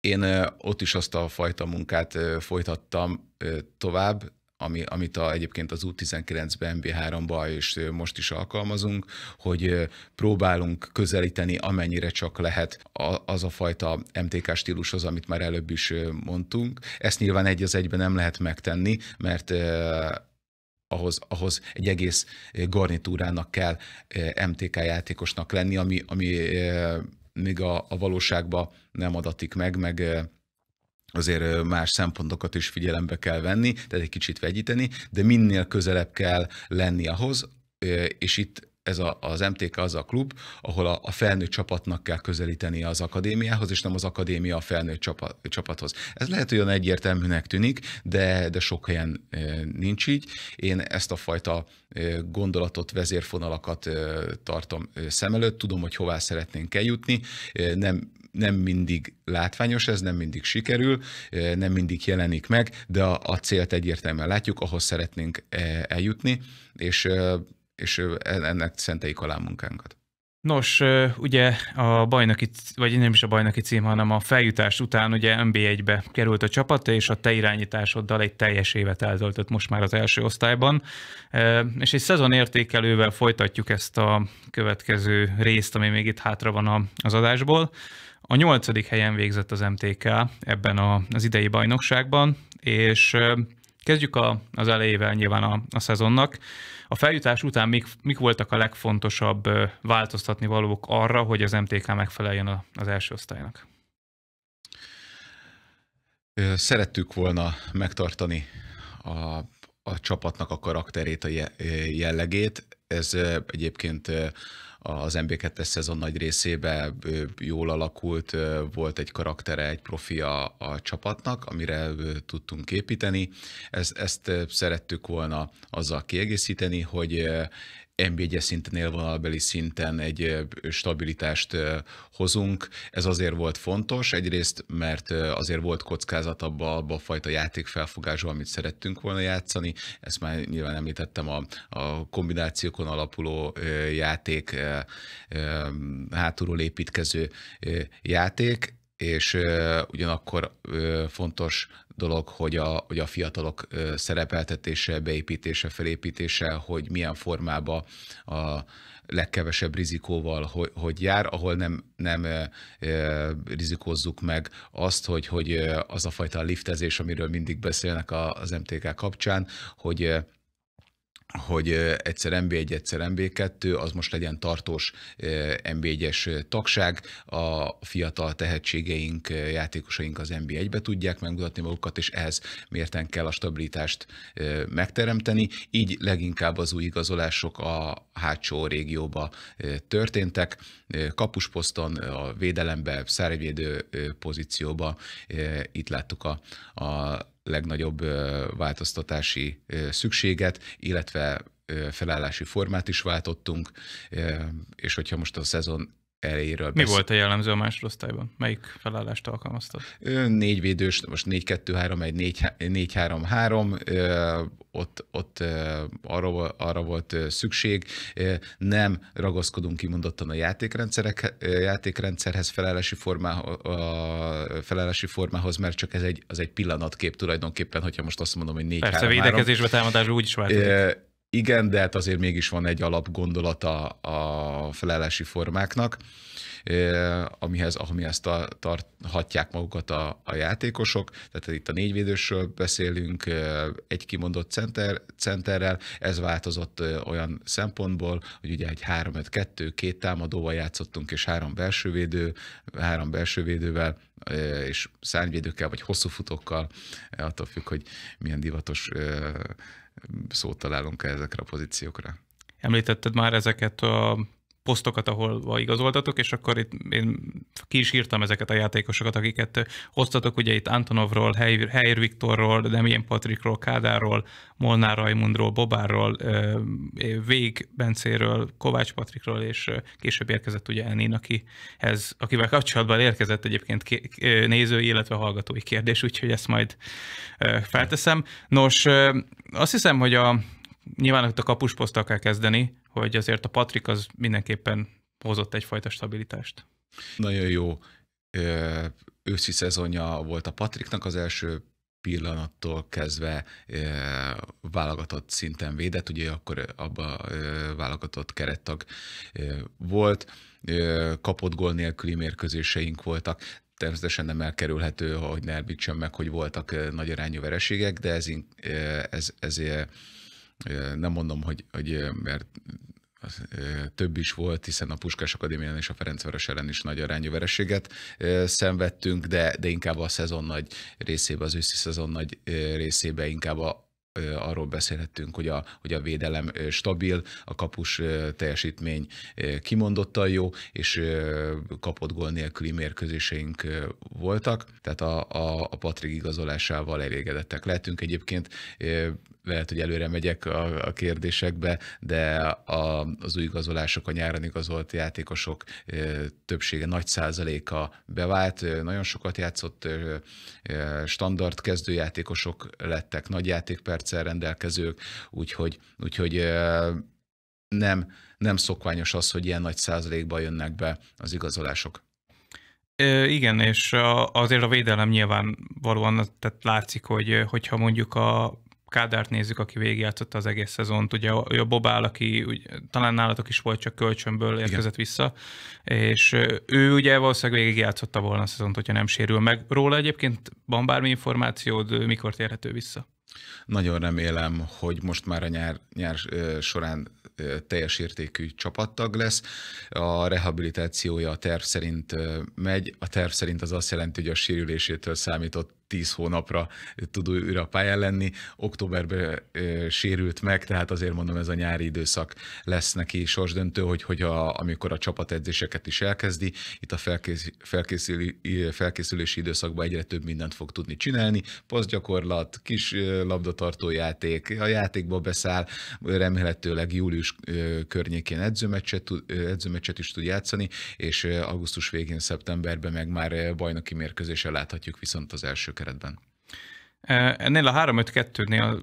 Én ott is azt a fajta munkát folytattam tovább, ami, amit a, egyébként az U19-ben, MB3-ba és most is alkalmazunk, hogy próbálunk közelíteni amennyire csak lehet az a fajta MTK stílushoz, amit már előbb is mondtunk. Ezt nyilván egy az egyben nem lehet megtenni, mert ahhoz, ahhoz egy egész eh, garnitúrának kell eh, MTK játékosnak lenni, ami, ami eh, még a, a valóságban nem adatik meg, meg azért más szempontokat is figyelembe kell venni, tehát egy kicsit vegyíteni, de minél közelebb kell lenni ahhoz, és itt ez a, az MTK az a klub, ahol a, a felnőtt csapatnak kell közelíteni az akadémiához, és nem az akadémia a felnőtt csapat, csapathoz. Ez lehet olyan egyértelműnek tűnik, de, de sok helyen e, nincs így. Én ezt a fajta e, gondolatot, vezérfonalakat e, tartom szem előtt, tudom, hogy hová szeretnénk eljutni, e, nem nem mindig látványos ez, nem mindig sikerül, nem mindig jelenik meg, de a, a célt egyértelműen látjuk, ahhoz szeretnénk eljutni, és és ennek szenteljük alá munkánkat. Nos, ugye a bajnoki, vagy nem is a bajnoki cím, hanem a feljutás után ugye NB1-be került a csapat, és a te irányításoddal egy teljes évet eltöltött most már az első osztályban. És egy szezon értékelővel folytatjuk ezt a következő részt, ami még itt hátra van az adásból. A nyolcadik helyen végzett az MTK ebben az idei bajnokságban, és kezdjük a, az elejével nyilván a, a szezonnak. A feljutás után mik, mik voltak a legfontosabb változtatni valók arra, hogy az MTK megfeleljen az első osztálynak? Szerettük volna megtartani a, a csapatnak a karakterét, a jellegét. Ez egyébként az MB2-es szezon nagy részébe jól alakult, volt egy karaktere, egy a, a csapatnak, amire tudtunk építeni. Ezt, ezt szerettük volna azzal kiegészíteni, hogy nb 1 szinten, élvonalbeli szinten egy stabilitást hozunk. Ez azért volt fontos, egyrészt, mert azért volt kockázat abba, abba a fajta játékfelfogásba, amit szerettünk volna játszani. Ezt már nyilván említettem, a, a kombinációkon alapuló játék, hátulról építkező játék, és ugyanakkor fontos dolog, hogy a, hogy a fiatalok szerepeltetése, beépítése, felépítése, hogy milyen formába a legkevesebb rizikóval, hogy, hogy jár, ahol nem, nem e, e, rizikózzuk meg azt, hogy, hogy az a fajta liftezés, amiről mindig beszélnek az MTK kapcsán, hogy hogy egyszer MB1, egyszer MB2, az most legyen tartós MB1-es tagság, a fiatal tehetségeink, játékosaink az MB1-be tudják megmutatni magukat, és ehhez mérten kell a stabilitást megteremteni. Így leginkább az új igazolások a hátsó régióba történtek. Kapusposzton, a védelembe, szárvédő pozícióba itt láttuk a, a legnagyobb változtatási szükséget, illetve felállási formát is váltottunk, és hogyha most a szezon erejéről Mi beszél. volt a jellemző a másodosztályban? Melyik felállást alkalmaztad? Négy védős, most 4-2-3-1, 4-3-3, ott, ott arra, arra volt szükség. Nem ragaszkodunk kimondottan a játékrendszerek, játékrendszerhez, felállási, formá, felállási formához, mert csak ez egy, az egy pillanatkép tulajdonképpen, hogyha most azt mondom, hogy 4 Persze, 3, védekezésbe támadásba úgy is változik igen, de hát azért mégis van egy alapgondolata a felelési formáknak, eh, amihez, amihez tarthatják magukat a, a játékosok. Tehát itt a négyvédősről beszélünk, eh, egy kimondott center, centerrel, ez változott eh, olyan szempontból, hogy ugye egy 3-5-2, két támadóval játszottunk, és három belsővédő, három belsővédővel, és szárnyvédőkkel, vagy hosszú futókkal, attól függ, hogy milyen divatos szót találunk -e ezekre a pozíciókra. Említetted már ezeket a posztokat, ahol igazoltatok, és akkor itt én ki is írtam ezeket a játékosokat, akiket hoztatok, ugye itt Antonovról, Heir Viktorról, Demien Patrikról, Kádárról, Molnár Rajmundról, Bobárról, Vég Bencéről, Kovács Patrikról, és később érkezett ugye Enin, akihez, akivel kapcsolatban érkezett egyébként nézői, illetve hallgatói kérdés, úgyhogy ezt majd felteszem. Nos, azt hiszem, hogy a, nyilván ott a kapusposzttal kell kezdeni, hogy azért a Patrik az mindenképpen hozott egyfajta stabilitást. Nagyon jó őszi szezonja volt a Patriknak, az első pillanattól kezdve válogatott szinten védett, ugye akkor abba válogatott kerettag volt, kapott gól nélküli mérkőzéseink voltak, természetesen nem elkerülhető, hogy ne meg, hogy voltak nagy arányú vereségek, de ez, ez, ez, ez nem mondom, hogy, hogy mert több is volt, hiszen a Puskás Akadémián és a Ferencváros ellen is nagy arányú vereséget szenvedtünk, de, de inkább a szezon nagy részébe, az őszi szezon nagy részébe inkább a, arról beszélhettünk, hogy a, hogy a védelem stabil, a kapus teljesítmény kimondottan jó, és kapott gól nélküli mérkőzéseink voltak, tehát a, a, a Patrik igazolásával elégedettek lehetünk. Egyébként lehet, hogy előre megyek a, a kérdésekbe, de a, az új igazolások, a nyáron igazolt játékosok többsége, nagy százaléka bevált, nagyon sokat játszott standard kezdőjátékosok lettek, nagy játékperccel rendelkezők, úgyhogy, úgyhogy nem, nem szokványos az, hogy ilyen nagy százalékba jönnek be az igazolások. Igen, és azért a védelem nyilván valóan tehát látszik, hogy hogyha mondjuk a Kádárt nézzük, aki végigjátszotta az egész szezont, ugye a Bobál, aki úgy, talán nálatok is volt, csak kölcsönből érkezett Igen. vissza, és ő ugye valószínűleg végigjátszotta volna a szezont, hogyha nem sérül meg. Róla egyébként van bármi információd, mikor térhető vissza? Nagyon remélem, hogy most már a nyár, nyár során teljes értékű csapattag lesz. A rehabilitációja a terv szerint megy. A terv szerint az azt jelenti, hogy a sérülésétől számított tíz hónapra tud újra pályán lenni. Októberben e, sérült meg, tehát azért mondom, ez a nyári időszak lesz neki sorsdöntő, hogy, hogy a, amikor a csapatedzéseket is elkezdi, itt a felkészül, felkészülési időszakban egyre több mindent fog tudni csinálni. Posztgyakorlat, kis labdatartó játék, a játékba beszáll, remélhetőleg július környékén edzőmeccset, edzőmeccset is tud játszani, és augusztus végén, szeptemberben meg már bajnoki mérkőzéssel láthatjuk viszont az első keretben. Ennél a 3-5-2-nél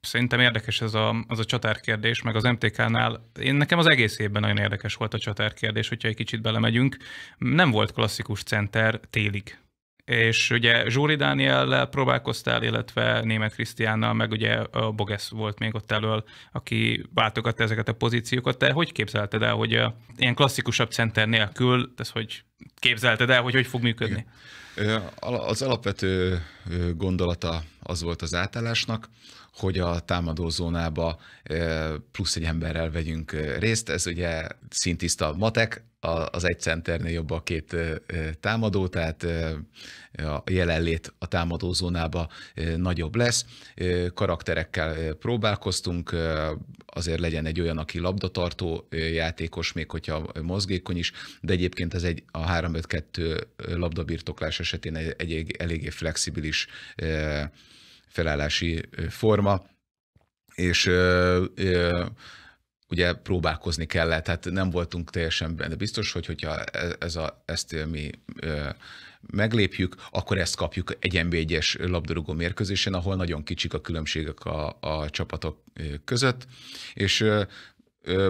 szerintem érdekes ez a, az a csatárkérdés, meg az MTK-nál. Én nekem az egész évben nagyon érdekes volt a csatárkérdés, hogyha egy kicsit belemegyünk. Nem volt klasszikus center télig. És ugye Zsóri Dániellel próbálkoztál, illetve Német Krisztiánnal, meg ugye Bogesz volt még ott elől, aki váltogatta ezeket a pozíciókat. Te hogy képzelted el, hogy a, ilyen klasszikusabb center nélkül, ez hogy képzelted el, hogy hogy fog működni? Igen. Az alapvető gondolata az volt az átállásnak, hogy a támadózónába plusz egy emberrel vegyünk részt. Ez ugye szintiszta matek, az egy centernél jobb a két támadó, tehát a jelenlét a támadózónába nagyobb lesz. Karakterekkel próbálkoztunk, azért legyen egy olyan, aki labdatartó játékos, még hogyha mozgékony is, de egyébként ez egy a 3-5-2 labdabirtoklás esetén egy, egy eléggé flexibilis felállási forma, és ö, ö, ugye próbálkozni kellett, tehát nem voltunk teljesen benne. De biztos, hogy hogyha e, ez a, ezt mi meglépjük, akkor ezt kapjuk egy nb 1 labdarúgó mérkőzésen, ahol nagyon kicsik a különbségek a, a csapatok között, és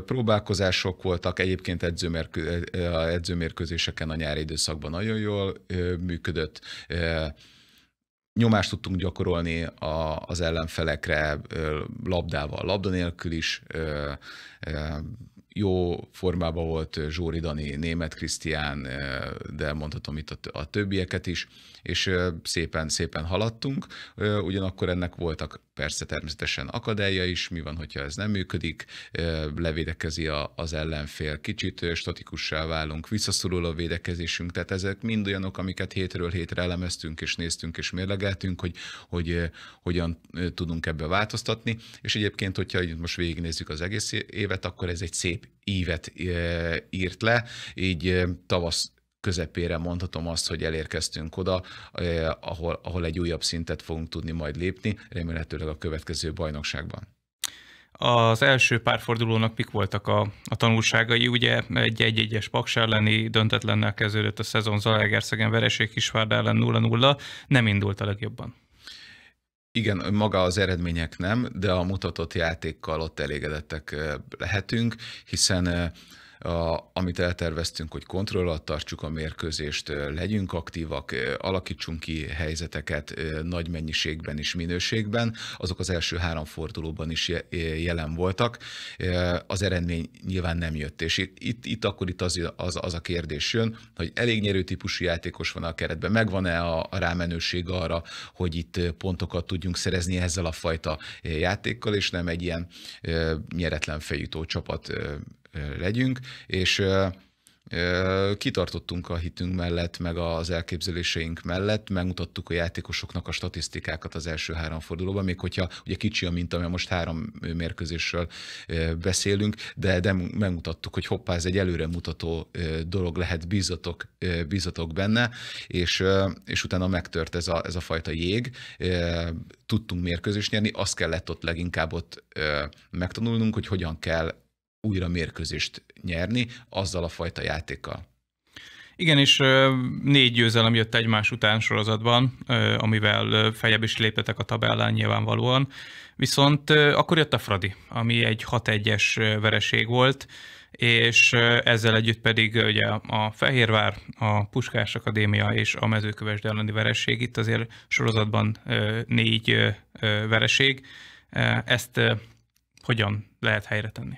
próbálkozások voltak, egyébként edzőmérkő, edzőmérkőzéseken a nyári időszakban nagyon jól működött, nyomást tudtunk gyakorolni a, az ellenfelekre labdával, labda nélkül is, jó formában volt eh, Zsóri Dani, Német Krisztián, eh, de mondhatom itt a többieket is, és eh, szépen, szépen haladtunk. Ugyanakkor ennek voltak persze természetesen akadálya is, mi van, hogyha ez nem működik, levédekezi az ellenfél, kicsit statikussá válunk, visszaszorul a védekezésünk, tehát ezek mind olyanok, amiket hétről hétre elemeztünk, és néztünk, és mérlegeltünk, hogy, hogy hogyan tudunk ebbe változtatni, és egyébként, hogyha most végignézzük az egész évet, akkor ez egy szép ívet e, írt le, így e, tavasz közepére mondhatom azt, hogy elérkeztünk oda, eh, ahol, ahol egy újabb szintet fogunk tudni majd lépni, remélhetőleg a következő bajnokságban. Az első párfordulónak mik voltak a, a tanulságai? Ugye egy egy-egyes Paks elleni döntetlennel kezdődött a szezon Zalaegerszegen vereség Kisvárda ellen 0-0, nem indult a legjobban igen, maga az eredmények nem, de a mutatott játékkal ott elégedettek lehetünk, hiszen a, amit elterveztünk, hogy kontroll alatt tartsuk a mérkőzést, legyünk aktívak, alakítsunk ki helyzeteket nagy mennyiségben és minőségben, azok az első három fordulóban is jelen voltak. Az eredmény nyilván nem jött, és itt, itt, itt akkor itt az, az, az a kérdés jön, hogy elég nyerő típusú játékos van a keretben, megvan-e a, a rámenőség arra, hogy itt pontokat tudjunk szerezni ezzel a fajta játékkal, és nem egy ilyen nyeretlen fejütó csapat legyünk, és kitartottunk a hitünk mellett, meg az elképzeléseink mellett, megmutattuk a játékosoknak a statisztikákat az első három fordulóban, még hogyha ugye kicsi a minta, mert most három mérkőzésről beszélünk, de, de megmutattuk, hogy hoppá, ez egy előremutató dolog lehet, bízatok, bízatok benne, és, és utána megtört ez a, ez a fajta jég, tudtunk mérkőzést nyerni, azt kellett ott leginkább ott megtanulnunk, hogy hogyan kell újra mérkőzést nyerni azzal a fajta játékkal. Igen, és négy győzelem jött egymás után sorozatban, amivel feljebb is léptetek a tabellán nyilvánvalóan. Viszont akkor jött a Fradi, ami egy 6-1-es vereség volt, és ezzel együtt pedig ugye a Fehérvár, a Puskás Akadémia és a Mezőköves elleni vereség, itt azért sorozatban négy vereség. Ezt hogyan lehet helyre tenni?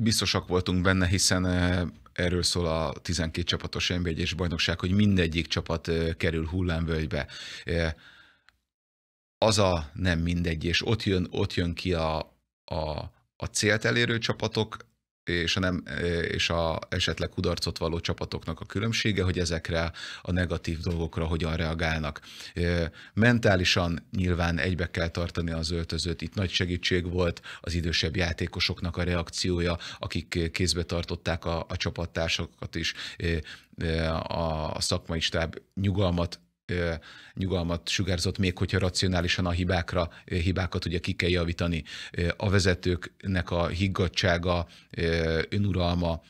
Biztosak voltunk benne, hiszen eh, erről szól a 12 csapatos nb és bajnokság, hogy mindegyik csapat eh, kerül hullámvölgybe. Eh, az a nem mindegy, és ott jön, ott jön ki a, a, a célt elérő csapatok és a, nem, e, és a esetleg kudarcot való csapatoknak a különbsége, hogy ezekre a negatív dolgokra hogyan reagálnak. E, mentálisan nyilván egybe kell tartani az öltözőt. Itt nagy segítség volt az idősebb játékosoknak a reakciója, akik kézbe tartották a, a csapattársakat is. E, a, a szakmai stáb nyugalmat nyugalmat sugárzott, még hogyha racionálisan a hibákra, hibákat ugye ki kell javítani. A vezetőknek a higgadtsága, önuralma,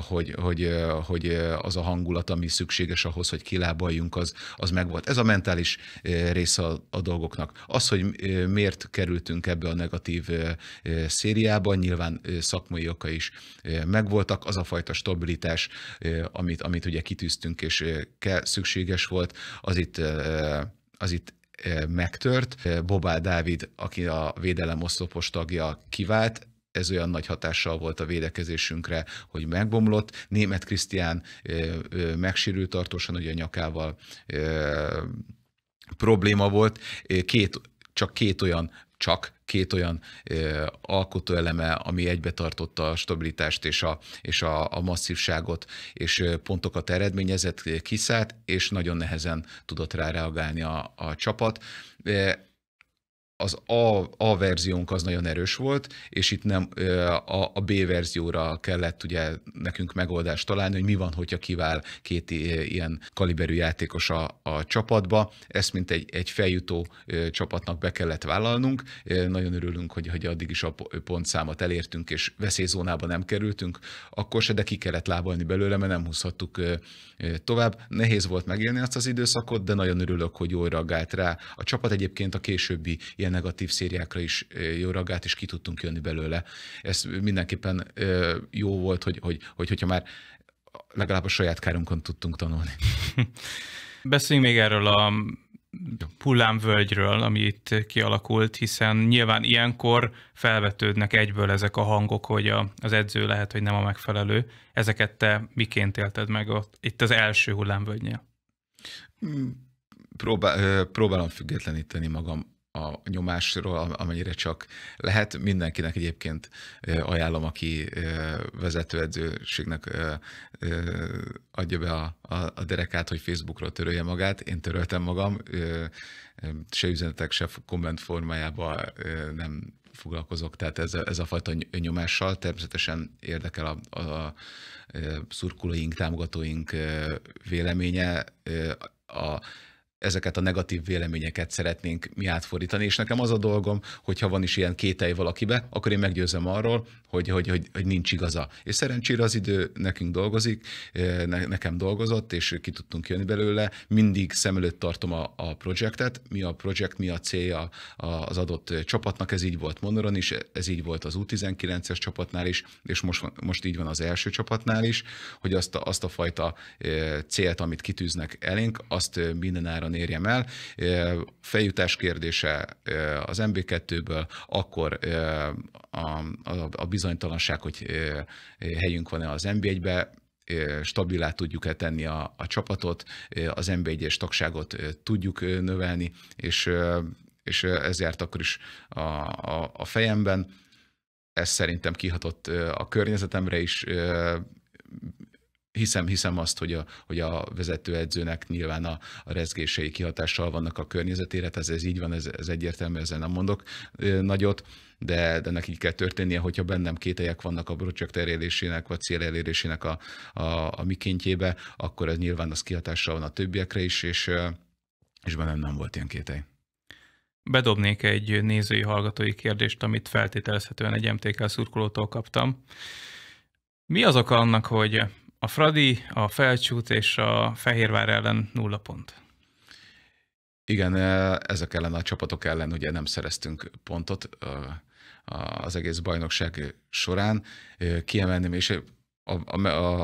hogy, hogy, hogy az a hangulat, ami szükséges ahhoz, hogy kilábaljunk, az, az megvolt. Ez a mentális része a, a dolgoknak. Az, hogy miért kerültünk ebbe a negatív szériába, nyilván szakmai oka is megvoltak, az a fajta stabilitás, amit, amit ugye kitűztünk és kell, szükséges volt, az itt, az itt megtört. Bobá Dávid, aki a védelem oszlopos tagja, kivált, ez olyan nagy hatással volt a védekezésünkre, hogy megbomlott. Német Krisztián megsérült tartósan, ugye a nyakával probléma volt. Két, csak két olyan csak két olyan ö, alkotóeleme, ami egybe tartotta a stabilitást és a, és a, a masszívságot, és ö, pontokat eredményezett, kiszállt, és nagyon nehezen tudott rá reagálni a, a csapat az A, A verziónk az nagyon erős volt, és itt nem a, a B verzióra kellett ugye nekünk megoldást találni, hogy mi van, hogyha kivál két ilyen kaliberű játékos a, a csapatba. Ezt mint egy, egy feljutó csapatnak be kellett vállalnunk. Nagyon örülünk, hogy, hogy addig is a pontszámot elértünk, és veszélyzónába nem kerültünk, akkor se, de ki kellett lábalni belőle, mert nem húzhattuk tovább. Nehéz volt megélni azt az időszakot, de nagyon örülök, hogy jól reagált rá. A csapat egyébként a későbbi ilyen negatív szériákra is jó ragát, és ki tudtunk jönni belőle. Ez mindenképpen jó volt, hogy, hogy, hogy hogyha már legalább a saját kárunkon tudtunk tanulni. Beszéljünk még erről a hullámvölgyről, ami itt kialakult, hiszen nyilván ilyenkor felvetődnek egyből ezek a hangok, hogy a, az edző lehet, hogy nem a megfelelő. Ezeket te miként élted meg ott, itt az első hullámvölgynél? Hmm, Próbál, próbálom függetleníteni magam a nyomásról, amennyire csak lehet. Mindenkinek egyébként ajánlom, aki vezetőedzőségnek adja be a, a derekát, hogy Facebookról törölje magát. Én töröltem magam, se üzenetek, se komment formájában nem foglalkozok, tehát ez a, ez a fajta nyomással természetesen érdekel a, a, a szurkolóink, támogatóink véleménye. A, ezeket a negatív véleményeket szeretnénk mi átfordítani. És nekem az a dolgom, hogyha van is ilyen kételj valakibe, akkor én meggyőzem arról, hogy, hogy, hogy, hogy nincs igaza. És szerencsére az idő nekünk dolgozik, eh, ne, nekem dolgozott, és ki tudtunk jönni belőle. Mindig szem előtt tartom a, a projektet, mi a projekt, mi a célja az adott csapatnak. Ez így volt Monoron is, ez így volt az U19-es csapatnál is, és most, most így van az első csapatnál is, hogy azt a, azt a fajta eh, célt, amit kitűznek elénk, azt eh, mindenáron érjem el. Feljutás kérdése az MB2-ből, akkor a, a, a bizonytalanság, hogy helyünk van-e az NB1-be, stabilá tudjuk-e tenni a, a csapatot, az NB1-es tagságot tudjuk növelni, és, és ez járt akkor is a, a, a fejemben. Ez szerintem kihatott a környezetemre is, hiszem, hiszem azt, hogy a, hogy a vezetőedzőnek nyilván a, a rezgései kihatással vannak a környezetére, tehát ez, ez így van, ez, ez egyértelmű, ezzel nem mondok nagyot, de, de neki így kell történnie, hogyha bennem kételyek vannak a projekt terjedésének, vagy cél elérésének a, a, a mikéntjébe, akkor ez nyilván az kihatással van a többiekre is, és, és bennem nem volt ilyen kételj. Bedobnék egy nézői hallgatói kérdést, amit feltételezhetően egy MTK szurkolótól kaptam. Mi az oka annak, hogy a Fradi, a Felcsút és a Fehérvár ellen nulla pont. Igen, e, ezek ellen a csapatok ellen ugye nem szereztünk pontot az egész bajnokság során. Kiemelném, és a, a, a,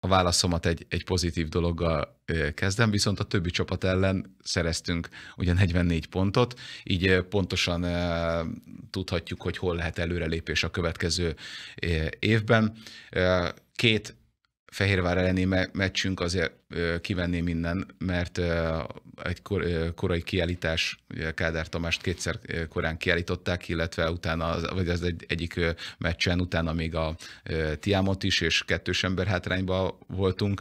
a válaszomat egy, egy pozitív dologgal kezdem, viszont a többi csapat ellen szereztünk ugye 44 pontot, így pontosan tudhatjuk, hogy hol lehet előrelépés a következő évben. Két Fehérvár elleni me- meccsünk azért ö, kivenném minden, mert ö, egy kor, ö, korai kiállítás, ugye Kádár Tamást kétszer ö, korán kiállították, illetve utána, az, vagy az egy, egyik ö, meccsen, utána még a ö, Tiámot is, és kettős ember hátrányba voltunk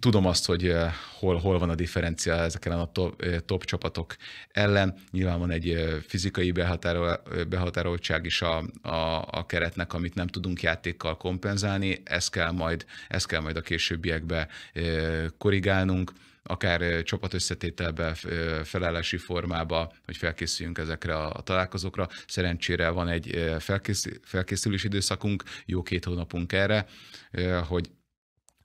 tudom azt, hogy eh, hol, hol van a differencia ezek ellen a top, eh, top csapatok ellen. Nyilván van egy eh, fizikai behatárol, behatároltság is a, a, a keretnek, amit nem tudunk játékkal kompenzálni. Ezt kell majd, ezt kell majd a későbbiekbe korrigálnunk akár összetételbe, felállási formába, hogy felkészüljünk ezekre a találkozókra. Szerencsére van egy felkészülési időszakunk, jó két hónapunk erre, hogy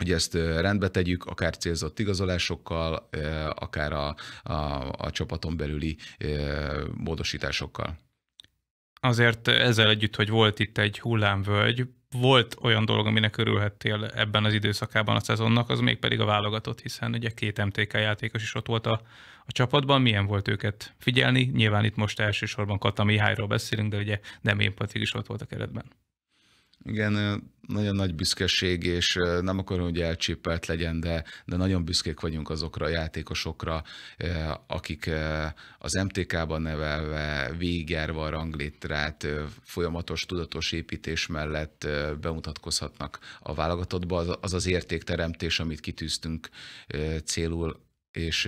hogy ezt rendbe tegyük, akár célzott igazolásokkal, akár a, a, a csapaton belüli módosításokkal. Azért ezzel együtt, hogy volt itt egy hullámvölgy, volt olyan dolog, aminek örülhettél ebben az időszakában a szezonnak, az mégpedig a válogatott, hiszen ugye két MTK játékos is ott volt a, a csapatban. Milyen volt őket figyelni? Nyilván itt most elsősorban Kata Mihályról beszélünk, de ugye nem én Patrik is ott volt a keretben. Igen, nagyon nagy büszkeség, és nem akarom, hogy elcsépelt legyen, de, de nagyon büszkék vagyunk azokra a játékosokra, akik az MTK-ban nevelve, végigjárva a ranglétrát, folyamatos tudatos építés mellett bemutatkozhatnak a válogatottba. Az az értékteremtés, amit kitűztünk célul, és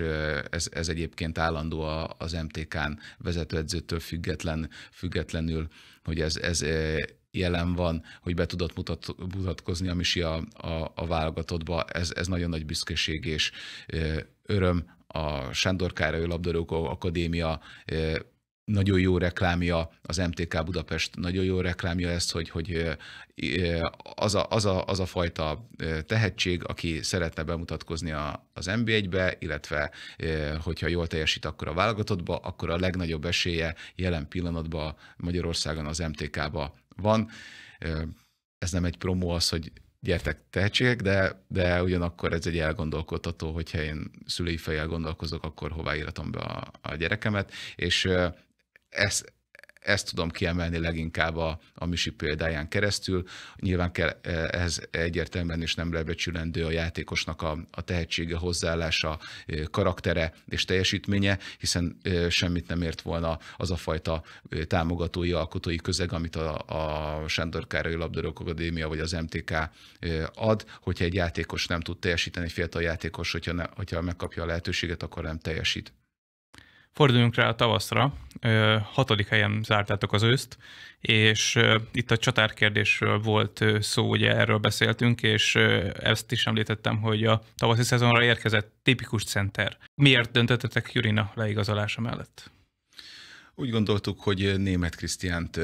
ez, ez egyébként állandó az MTK-n vezetőedzőtől független, függetlenül, hogy ez, ez jelen van, hogy be tudott mutat, mutatkozni a Misi a, a, a válogatottba. Ez, ez nagyon nagy büszkeség és öröm. A Sándor Károly Labdarúgó Akadémia nagyon jó reklámja, az MTK Budapest nagyon jó reklámja ezt, hogy, hogy az, a, az, a, az a fajta tehetség, aki szeretne bemutatkozni a, az NB1-be, illetve hogyha jól teljesít, akkor a válogatottba, akkor a legnagyobb esélye jelen pillanatban Magyarországon az MTK-ba van. Ez nem egy promó az, hogy gyertek tehetségek, de, de ugyanakkor ez egy elgondolkodható, hogyha én szülői fejjel gondolkozok, akkor hová íratom be a, a gyerekemet, és ez, ezt tudom kiemelni leginkább a, a Misi példáján keresztül. Nyilván kell e, ehhez egyértelműen is nem lebecsülendő a játékosnak a, a tehetsége, hozzáállása, e, karaktere és teljesítménye, hiszen e, semmit nem ért volna az a fajta támogatói, alkotói közeg, amit a, a Sándor Károly Labdarúgó Akadémia vagy az MTK ad, hogyha egy játékos nem tud teljesíteni, egy fiatal játékos, hogyha, ne, hogyha megkapja a lehetőséget, akkor nem teljesít. Forduljunk rá a tavaszra, hatodik helyen zártátok az őszt, és itt a csatárkérdésről volt szó, ugye erről beszéltünk, és ezt is említettem, hogy a tavaszi szezonra érkezett tipikus center. Miért döntöttetek Jurina leigazolása mellett? Úgy gondoltuk, hogy német Krisztiánt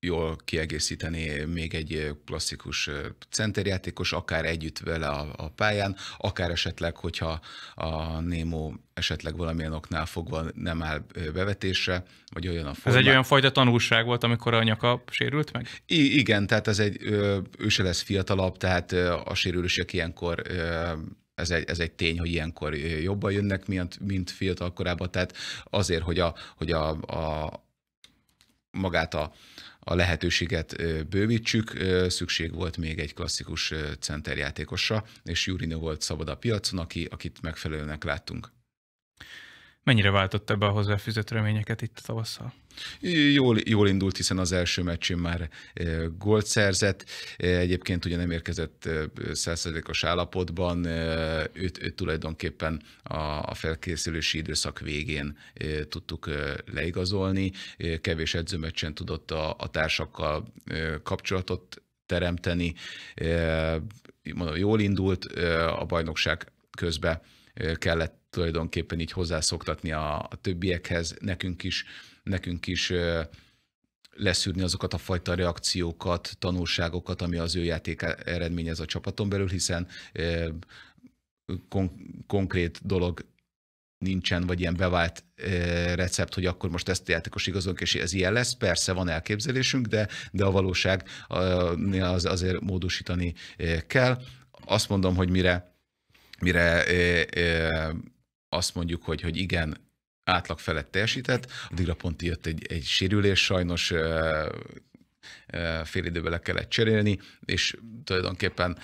jól kiegészíteni még egy klasszikus centerjátékos, akár együtt vele a, a pályán, akár esetleg, hogyha a Némo esetleg valamilyen oknál fogva nem áll bevetésre, vagy olyan a formá. Ez egy olyan fajta tanulság volt, amikor a nyaka sérült meg? I- igen, tehát ez egy, ő se lesz fiatalabb, tehát a sérülések ilyenkor ez egy, ez egy tény, hogy ilyenkor jobban jönnek, mint, mint fiatal korában, tehát azért, hogy a, hogy a, a magát a, a lehetőséget bővítsük, szükség volt még egy klasszikus centerjátékosra, és Jurino volt szabad a piacon, aki, akit megfelelőnek láttunk. Mennyire váltott ebbe a hozzáfűzött reményeket itt a tavasszal? jól, jól indult, hiszen az első meccsén már eh, gólt szerzett, eh, egyébként ugye nem érkezett eh, százszerzékos állapotban, őt, őt tulajdonképpen a, a felkészülési időszak végén tudtuk leigazolni, kevés edzőmeccsen tudott a, a társakkal kapcsolatot teremteni, mondom, jól indult a bajnokság közben, kellett tulajdonképpen így hozzászoktatni a, a többiekhez, nekünk is nekünk is leszűrni azokat a fajta reakciókat, tanulságokat, ami az ő játék eredményez a csapaton belül, hiszen kon- konkrét dolog nincsen, vagy ilyen bevált recept, hogy akkor most ezt a játékos igazolunk, és ez ilyen lesz. Persze van elképzelésünk, de, de a valóság az, azért módosítani kell. Azt mondom, hogy mire, mire azt mondjuk, hogy, hogy igen, átlag felett teljesített, addigra pont jött egy, egy sérülés sajnos, fél időben le kellett cserélni, és tulajdonképpen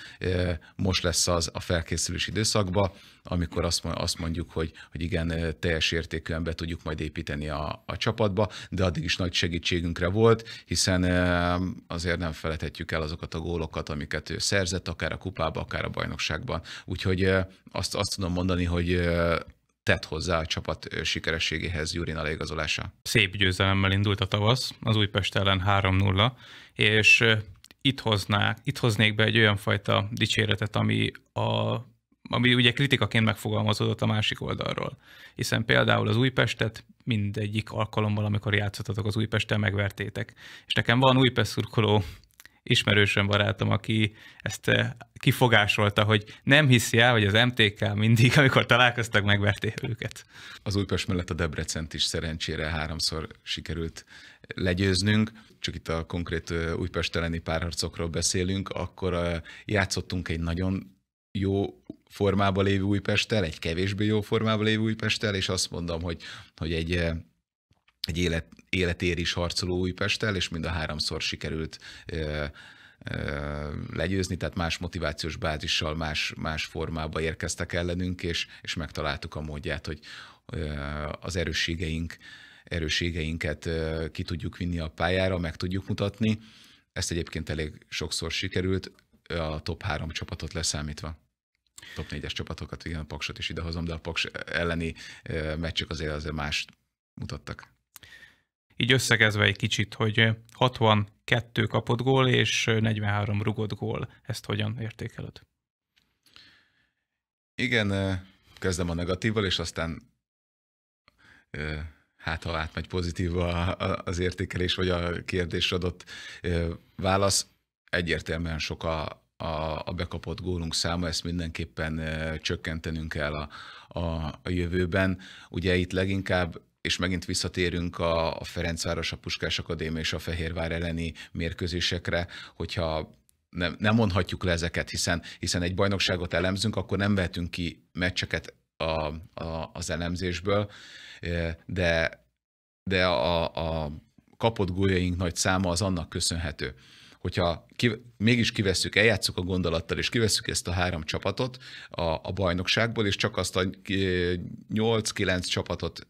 most lesz az a felkészülés időszakba, amikor azt mondjuk, hogy, hogy igen, teljes értékűen be tudjuk majd építeni a, a csapatba, de addig is nagy segítségünkre volt, hiszen azért nem felejthetjük el azokat a gólokat, amiket ő szerzett, akár a kupába, akár a bajnokságban. Úgyhogy azt, azt tudom mondani, hogy tett hozzá a csapat sikerességéhez Jurina leigazolása. Szép győzelemmel indult a tavasz, az Újpest ellen 3-0, és itt, hoznák, itt hoznék be egy olyan fajta dicséretet, ami a ami ugye kritikaként megfogalmazódott a másik oldalról. Hiszen például az Újpestet mindegyik alkalommal, amikor játszottatok az újpesttel megvertétek. És nekem van Újpest szurkoló ismerősöm barátom, aki ezt eh, kifogásolta, hogy nem hiszi el, hogy az MTK mindig, amikor találkoztak, megverték őket. Az Újpest mellett a Debrecent is szerencsére háromszor sikerült legyőznünk, csak itt a konkrét eh, újpesteleni elleni párharcokról beszélünk, akkor eh, játszottunk egy nagyon jó formában lévő Újpesttel, egy kevésbé jó formában lévő Újpesttel, és azt mondom, hogy, hogy egy egy élet, életér is harcoló Újpesttel, és mind a háromszor sikerült ö, legyőzni, tehát más motivációs bázissal, más, más formába érkeztek ellenünk, és, és megtaláltuk a módját, hogy az erősségeink, erősségeinket ki tudjuk vinni a pályára, meg tudjuk mutatni. Ezt egyébként elég sokszor sikerült, a top három csapatot leszámítva. Top négyes csapatokat, igen, a Paksot is idehozom, de a Paks elleni meccsek azért azért más mutattak. Így összegezve egy kicsit, hogy 62 kapott gól és 43 rugott gól. Ezt hogyan értékeled? Igen, kezdem a negatívval, és aztán hát ha átmegy pozitívba az értékelés, vagy a kérdés adott válasz, egyértelműen sok a, a, a bekapott gólunk száma, ezt mindenképpen csökkentenünk kell a, a, a jövőben. Ugye itt leginkább és megint visszatérünk a, a Ferencváros, a Puskás Akadémia és a Fehérvár elleni mérkőzésekre, hogyha nem, nem mondhatjuk le ezeket, hiszen, hiszen egy bajnokságot elemzünk, akkor nem vehetünk ki meccseket a, a, az elemzésből, de, de a, a kapott gólyaink nagy száma az annak köszönhető hogyha ki, mégis kivesszük, eljátszuk a gondolattal, és kivesszük ezt a három csapatot a, a bajnokságból, és csak azt a 8-9 csapatot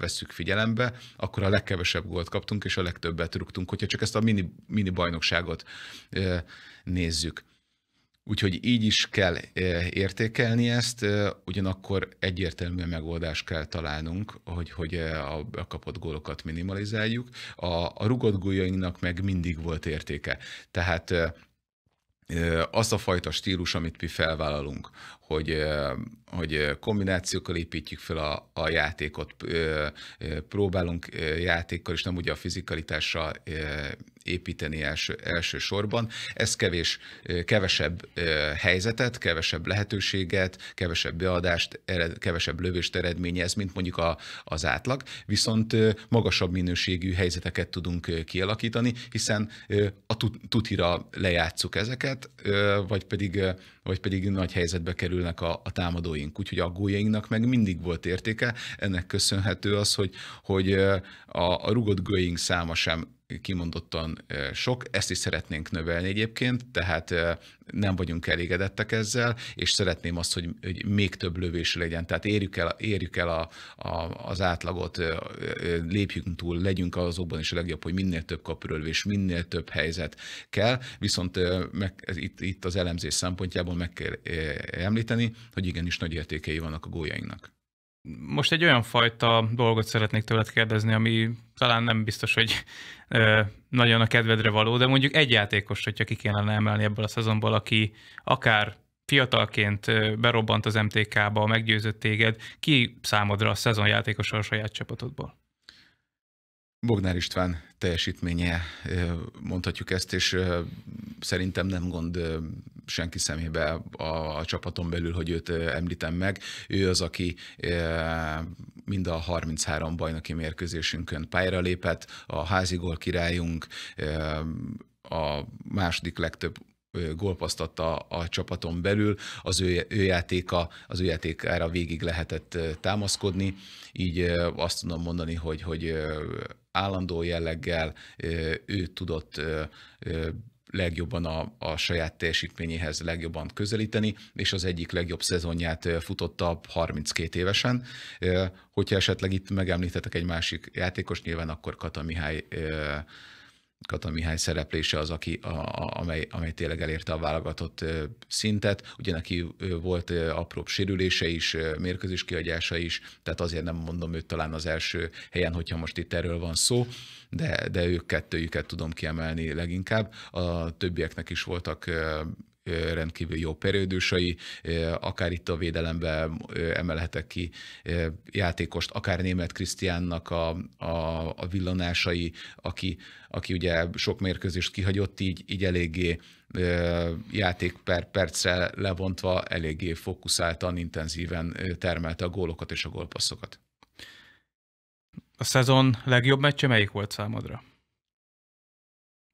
vesszük figyelembe, akkor a legkevesebb gólt kaptunk, és a legtöbbet rúgtunk, hogyha csak ezt a mini, mini bajnokságot nézzük. Úgyhogy így is kell eh, értékelni ezt, eh, ugyanakkor egyértelműen megoldást kell találnunk, hogy, hogy eh, a kapott gólokat minimalizáljuk. A, a rugott gólyainknak meg mindig volt értéke. Tehát az a fajta stílus, amit mi felvállalunk, hogy, hogy kombinációkkal építjük fel a, a játékot, próbálunk játékkal, és nem ugye a fizikalitással építeni első, elsősorban. Ez kevés, kevesebb helyzetet, kevesebb lehetőséget, kevesebb beadást, ered, kevesebb lövést eredményez, mint mondjuk a, az átlag, viszont magasabb minőségű helyzeteket tudunk kialakítani, hiszen a tutira lejátszuk ezeket, vagy pedig, vagy pedig nagy helyzetbe kerülnek a, a támadóink. Úgyhogy a gólyainknak meg mindig volt értéke, ennek köszönhető az, hogy, hogy a, a rugott gólyink száma sem kimondottan sok, ezt is szeretnénk növelni egyébként, tehát nem vagyunk elégedettek ezzel, és szeretném azt, hogy, hogy még több lövés legyen, tehát érjük el, érjük el a, a, az átlagot, lépjünk túl, legyünk azokban is a legjobb, hogy minél több kapörölvés, minél több helyzet kell, viszont meg, itt, itt az elemzés szempontjából meg kell említeni, hogy igenis nagy értékei vannak a gólyainknak. Most egy olyan fajta dolgot szeretnék tőled kérdezni, ami talán nem biztos, hogy nagyon a kedvedre való, de mondjuk egy játékos, hogyha ki kéne emelni ebből a szezonból, aki akár fiatalként berobbant az MTK-ba, meggyőzött téged, ki számodra a szezon a saját csapatodból? Bognár István teljesítménye, mondhatjuk ezt, és szerintem nem gond senki szemébe a, a csapaton belül, hogy őt említem meg. Ő az, aki mind a 33 bajnoki mérkőzésünkön pályára lépett, a házigól királyunk, a második legtöbb gólpasztatta a csapaton belül, az ő, ő játéka, az ő játékára végig lehetett támaszkodni, így azt tudom mondani, hogy, hogy állandó jelleggel ő tudott legjobban a, a saját teljesítményéhez legjobban közelíteni, és az egyik legjobb szezonját futotta 32 évesen. Hogyha esetleg itt megemlítetek egy másik játékos, nyilván akkor Kata Mihály Kata Mihály szereplése az, aki, a, a, amely, amely tényleg elérte a válogatott szintet. Ugye neki volt apróbb sérülése is, mérkőzés kiadása is, tehát azért nem mondom őt talán az első helyen, hogyha most itt erről van szó, de, de ők kettőjüket tudom kiemelni leginkább. A többieknek is voltak rendkívül jó periódusai, akár itt a védelembe emelhetek ki játékost, akár német Krisztiánnak a, a, a villanásai, aki, aki ugye sok mérkőzést kihagyott, így, így eléggé játék per percre levontva eléggé fókuszáltan, intenzíven termelte a gólokat és a gólpasszokat. A szezon legjobb meccse melyik volt számodra?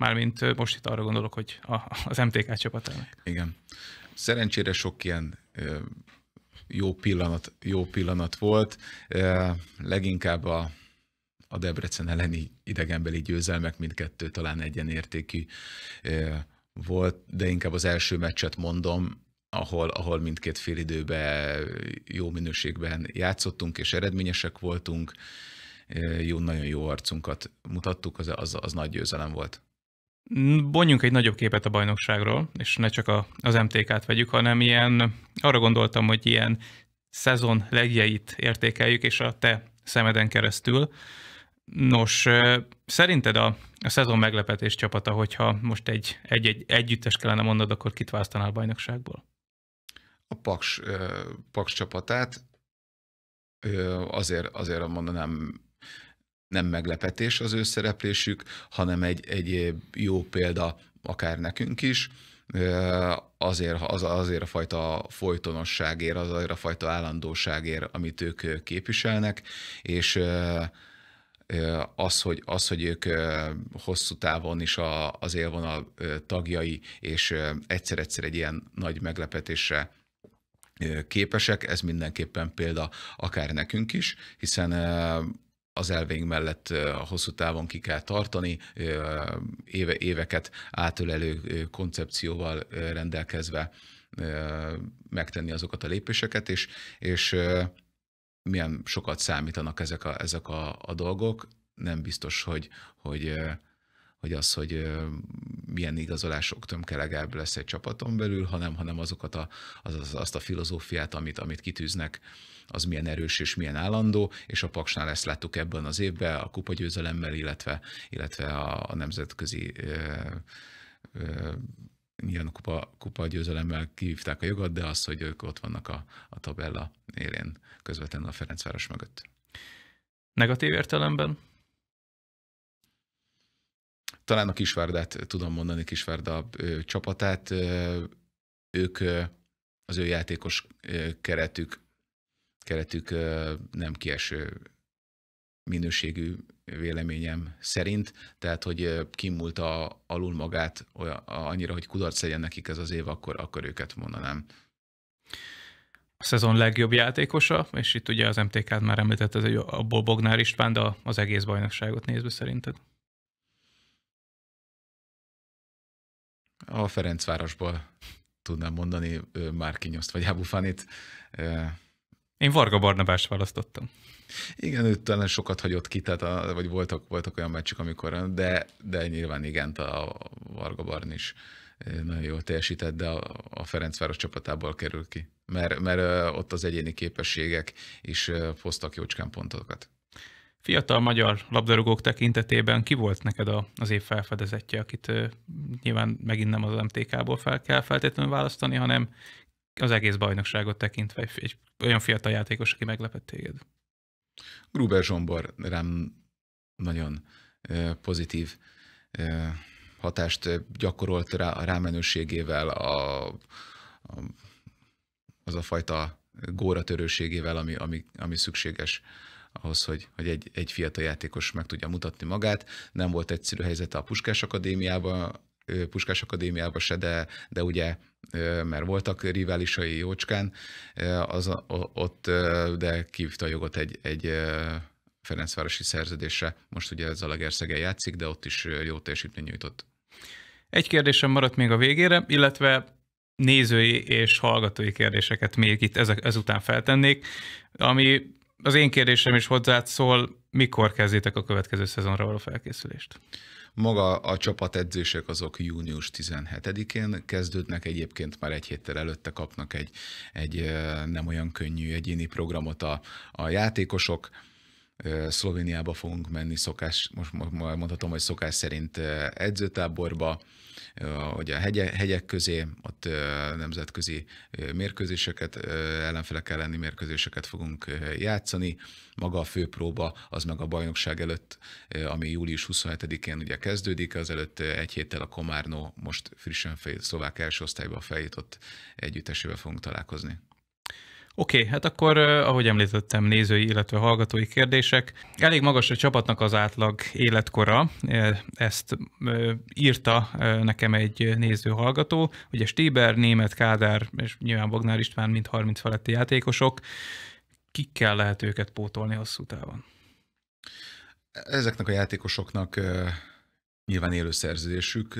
Mármint most itt arra gondolok, hogy a, az MTK csapatának. Igen. Szerencsére sok ilyen jó pillanat, jó pillanat volt. Leginkább a, a Debrecen elleni idegenbeli győzelmek mindkettő talán egyenértékű volt, de inkább az első meccset mondom, ahol, ahol mindkét fél időben jó minőségben játszottunk és eredményesek voltunk, jó, nagyon jó arcunkat mutattuk, az, az, az nagy győzelem volt. Bonjunk egy nagyobb képet a bajnokságról, és ne csak a, az MTK-t vegyük, hanem ilyen, arra gondoltam, hogy ilyen szezon legjeit értékeljük, és a te szemeden keresztül. Nos, szerinted a, a szezon meglepetés csapata, hogyha most egy, egy, egy együttes kellene mondod, akkor kit választanál a bajnokságból? A Paks, Paks csapatát azért, azért mondanám nem meglepetés az ő szereplésük, hanem egy, egy jó példa akár nekünk is, azért, az, azért a fajta folytonosságért, azért a fajta állandóságért, amit ők képviselnek, és az, hogy, az, hogy ők hosszú távon is a, az élvonal tagjai, és egyszer-egyszer egy ilyen nagy meglepetésre képesek, ez mindenképpen példa akár nekünk is, hiszen az elvénk mellett a hosszú távon ki kell tartani, éve, éveket átölelő koncepcióval rendelkezve megtenni azokat a lépéseket, és, és milyen sokat számítanak ezek a, ezek a, a dolgok, nem biztos, hogy, hogy hogy az, hogy milyen igazolások tömkelegebb lesz egy csapaton belül, hanem, hanem azokat a, az, az, azt a filozófiát, amit, amit kitűznek, az milyen erős és milyen állandó, és a Paksnál ezt láttuk ebben az évben, a kupagyőzelemmel, illetve, illetve a, a nemzetközi ö, ö, nyilván kupa, kupa győzelemmel kivívták a jogot, de az, hogy ők ott vannak a, a tabella élén, közvetlenül a Ferencváros mögött. Negatív értelemben? Talán a Kisvárdát tudom mondani, Kisvárda ö, csapatát. Ö, ők, ö, az ő játékos ö, keretük, keretük ö, nem kieső minőségű véleményem szerint, tehát hogy kimult a, alul magát olyan, annyira, hogy kudarc legyen nekik ez az év, akkor, akkor őket mondanám. A szezon legjobb játékosa, és itt ugye az MTK-t már említett, ez egy, abból Bognár István, de az egész bajnokságot nézve szerinted? A Ferencvárosból tudnám mondani Márkinyoszt vagy Ábufanit. Én Varga Barnabást választottam. Igen, ő talán sokat hagyott ki, tehát a, vagy voltak, voltak olyan meccsek, amikor, de, de nyilván igen, a Varga Barn is nagyon jól teljesített, de a, a Ferencváros csapatából kerül ki, mert, mert ott az egyéni képességek is hoztak jócskán pontokat. Fiatal magyar labdarúgók tekintetében ki volt neked a, az év felfedezetje, akit nyilván megint nem az MTK-ból fel kell feltétlenül választani, hanem az egész bajnokságot tekintve egy, egy olyan fiatal játékos, aki meglepett téged? Gruber Zsombor rám nagyon pozitív hatást gyakorolt rá, a rámenőségével, a, a, az a fajta góra törőségével, ami, ami, ami szükséges ahhoz, hogy, hogy egy, egy fiatal játékos meg tudja mutatni magát. Nem volt egyszerű helyzete a Puskás Akadémiában, Puskás Akadémiába se, de, de ugye, mert voltak riválisai Jócskán, az, ott, de kívta a jogot egy, egy Ferencvárosi szerződésre. Most ugye Legerszegen játszik, de ott is jó teljesítmény nyújtott. Egy kérdésem maradt még a végére, illetve nézői és hallgatói kérdéseket még itt ezek, ezután feltennék, ami az én kérdésem is hozzád szól, mikor kezditek a következő szezonra való felkészülést? Maga a csapat edzések azok június 17-én kezdődnek, egyébként már egy héttel előtte kapnak egy, egy nem olyan könnyű egyéni programot a, a játékosok. Szlovéniába fogunk menni szokás, most mondhatom, hogy szokás szerint edzőtáborba, hogy a hegye, hegyek közé, ott nemzetközi mérkőzéseket, ellenfelek elleni mérkőzéseket fogunk játszani. Maga a főpróba, az meg a bajnokság előtt, ami július 27-én ugye kezdődik, előtt egy héttel a Komárnó most frissen fél, szlovák első osztályba feljutott együttesével fogunk találkozni. Oké, okay, hát akkor, ahogy említettem, nézői, illetve hallgatói kérdések. Elég magas a csapatnak az átlag életkora, ezt írta nekem egy néző hallgató. Ugye Stíber, Német, Kádár és nyilván Bognár István mind 30 feletti játékosok. Kikkel lehet őket pótolni hosszú távon? Ezeknek a játékosoknak Nyilván élő szerződésük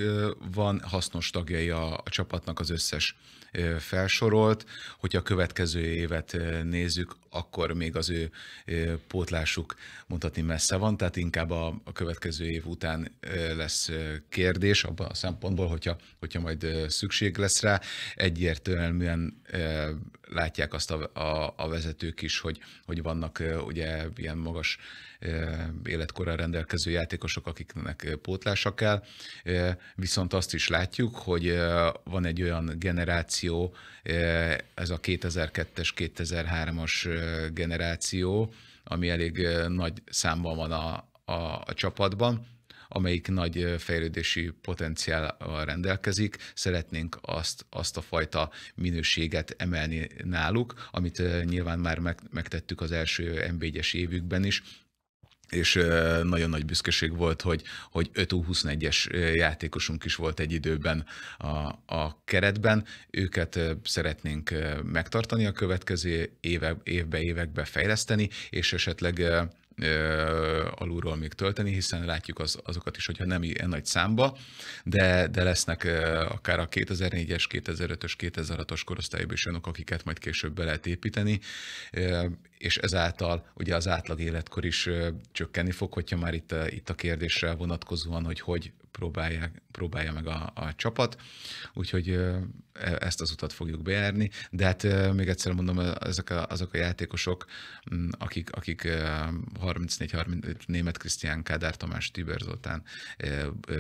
van, hasznos tagjai a, a csapatnak az összes felsorolt. Hogyha a következő évet nézzük, akkor még az ő pótlásuk mondhatni messze van, tehát inkább a, a következő év után lesz kérdés abban a szempontból, hogyha, hogyha majd szükség lesz rá. Egyértelműen látják azt a, a, a vezetők is, hogy, hogy vannak ugye ilyen magas életkorral rendelkező játékosok, akiknek pótlása kell. Viszont azt is látjuk, hogy van egy olyan generáció, ez a 2002-es, 2003-as generáció, ami elég nagy számban van a, a, a csapatban, amelyik nagy fejlődési potenciállal rendelkezik. Szeretnénk azt, azt a fajta minőséget emelni náluk, amit nyilván már megtettük az első mb évükben is, és nagyon nagy büszkeség volt, hogy, hogy 5 U21-es játékosunk is volt egy időben a, a keretben. Őket szeretnénk megtartani a következő éve, évbe, évekbe fejleszteni, és esetleg alulról még tölteni, hiszen látjuk az, azokat is, hogyha nem ilyen nagy számba, de, de lesznek akár a 2004-es, 2005-ös, 2006-os korosztályban is olyanok, akiket majd később be lehet építeni, és ezáltal ugye az átlag életkor is csökkenni fog, hogyha már itt, itt a kérdésre vonatkozóan, hogy hogy próbálják, próbálja meg a, a csapat, úgyhogy e, ezt az utat fogjuk bejárni, de hát még egyszer mondom, ezek a, azok a játékosok, akik, akik 34-35 német Krisztián, Kádár Tamás, Tiber Zoltán,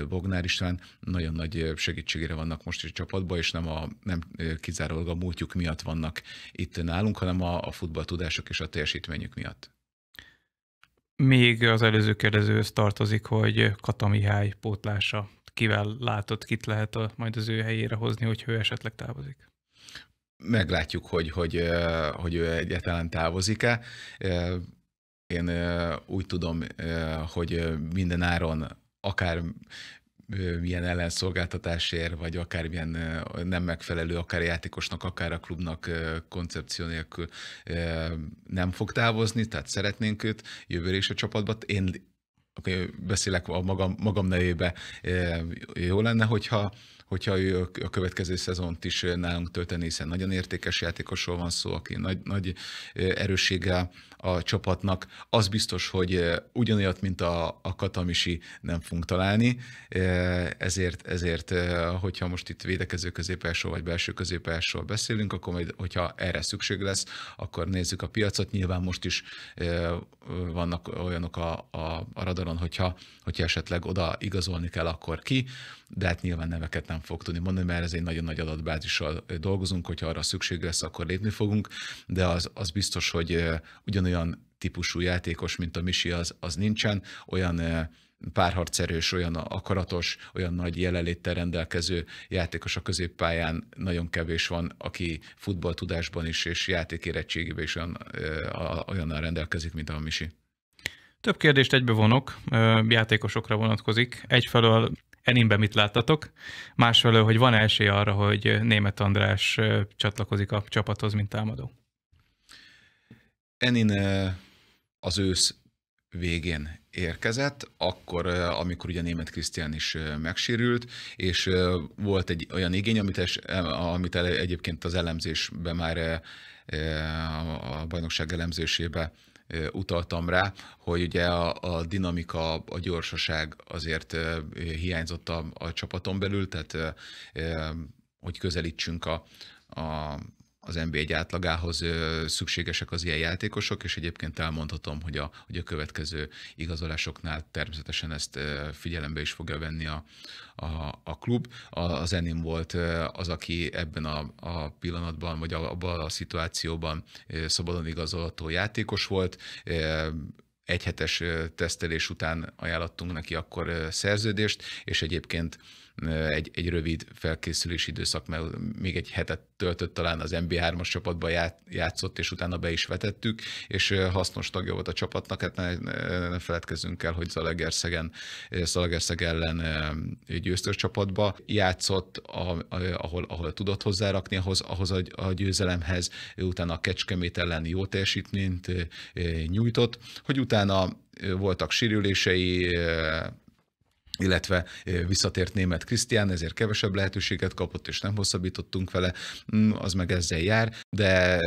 Bognár István nagyon nagy segítségére vannak most is a csapatban, és nem, a, nem kizárólag a múltjuk miatt vannak itt nálunk, hanem a, a futballtudások és a teljesítményük miatt. Még az előző kérdezőhöz tartozik, hogy Kata Mihály pótlása. Kivel látott, kit lehet a, majd az ő helyére hozni, hogy ő esetleg távozik? Meglátjuk, hogy, hogy, hogy ő egyetlen távozik-e. Én úgy tudom, hogy minden áron akár milyen ellenszolgáltatásért, vagy akármilyen nem megfelelő, akár játékosnak, akár a klubnak koncepció nélkül nem fog távozni, tehát szeretnénk őt jövőre is a csapatba. Én akkor beszélek a magam, magam nevébe, jó lenne, hogyha, hogyha ő a következő szezont is nálunk tölteni, hiszen nagyon értékes játékosról van szó, aki nagy, nagy erősséggel a csapatnak. Az biztos, hogy eh, ugyanolyat, mint a, a Katamisi nem fogunk találni, eh, ezért, ezért eh, hogyha most itt védekező középelső vagy belső középelsőről beszélünk, akkor majd, hogyha erre szükség lesz, akkor nézzük a piacot. Nyilván most is vannak olyanok a, a, a radaron, hogyha, hogyha esetleg oda igazolni kell, akkor ki de hát nyilván neveket nem fog tudni mondani, mert ez egy nagyon nagy adatbázissal dolgozunk, hogyha arra szükség lesz, akkor lépni fogunk, de az, az biztos, hogy ugyanolyan típusú játékos, mint a Misi, az, az nincsen, olyan párharcerős, olyan akaratos, olyan nagy jelenléttel rendelkező játékos a középpályán nagyon kevés van, aki futballtudásban is és játékérettségében is olyan, olyannal rendelkezik, mint a Misi. Több kérdést vonok, játékosokra vonatkozik. Egyfelől Eninben mit láttatok? Másfelől, hogy van esély arra, hogy Német András csatlakozik a csapathoz, mint támadó? Enin az ősz végén érkezett, akkor, amikor ugye német Krisztián is megsérült, és volt egy olyan igény, amit, es, amit egyébként az elemzésben már a bajnokság elemzésébe utaltam rá, hogy ugye a, a dinamika, a gyorsaság azért hiányzott a, a csapaton belül, tehát hogy közelítsünk a, a, az NBA egy átlagához szükségesek az ilyen játékosok, és egyébként elmondhatom, hogy a, hogy a következő igazolásoknál természetesen ezt figyelembe is fogja venni a, a, a klub. A, az Enim volt az, aki ebben a, a pillanatban, vagy abban a szituációban szabadon igazolható játékos volt Egy hetes tesztelés után ajánlottunk neki akkor szerződést, és egyébként egy, egy rövid felkészülési időszak, mert még egy hetet töltött talán az MB3-as csapatban játszott, és utána be is vetettük, és hasznos tagja volt a csapatnak, hát ne, ne feledkezzünk el, hogy Zalegerszegen, Zalegerszeg ellen győztes csapatba játszott, ahol, ahol tudott hozzárakni ahhoz, ahhoz a, a győzelemhez, utána a Kecskemét ellen jó teljesítményt nyújtott, hogy utána voltak sérülései, illetve visszatért német Krisztián, ezért kevesebb lehetőséget kapott, és nem hosszabbítottunk vele, mm, az meg ezzel jár, de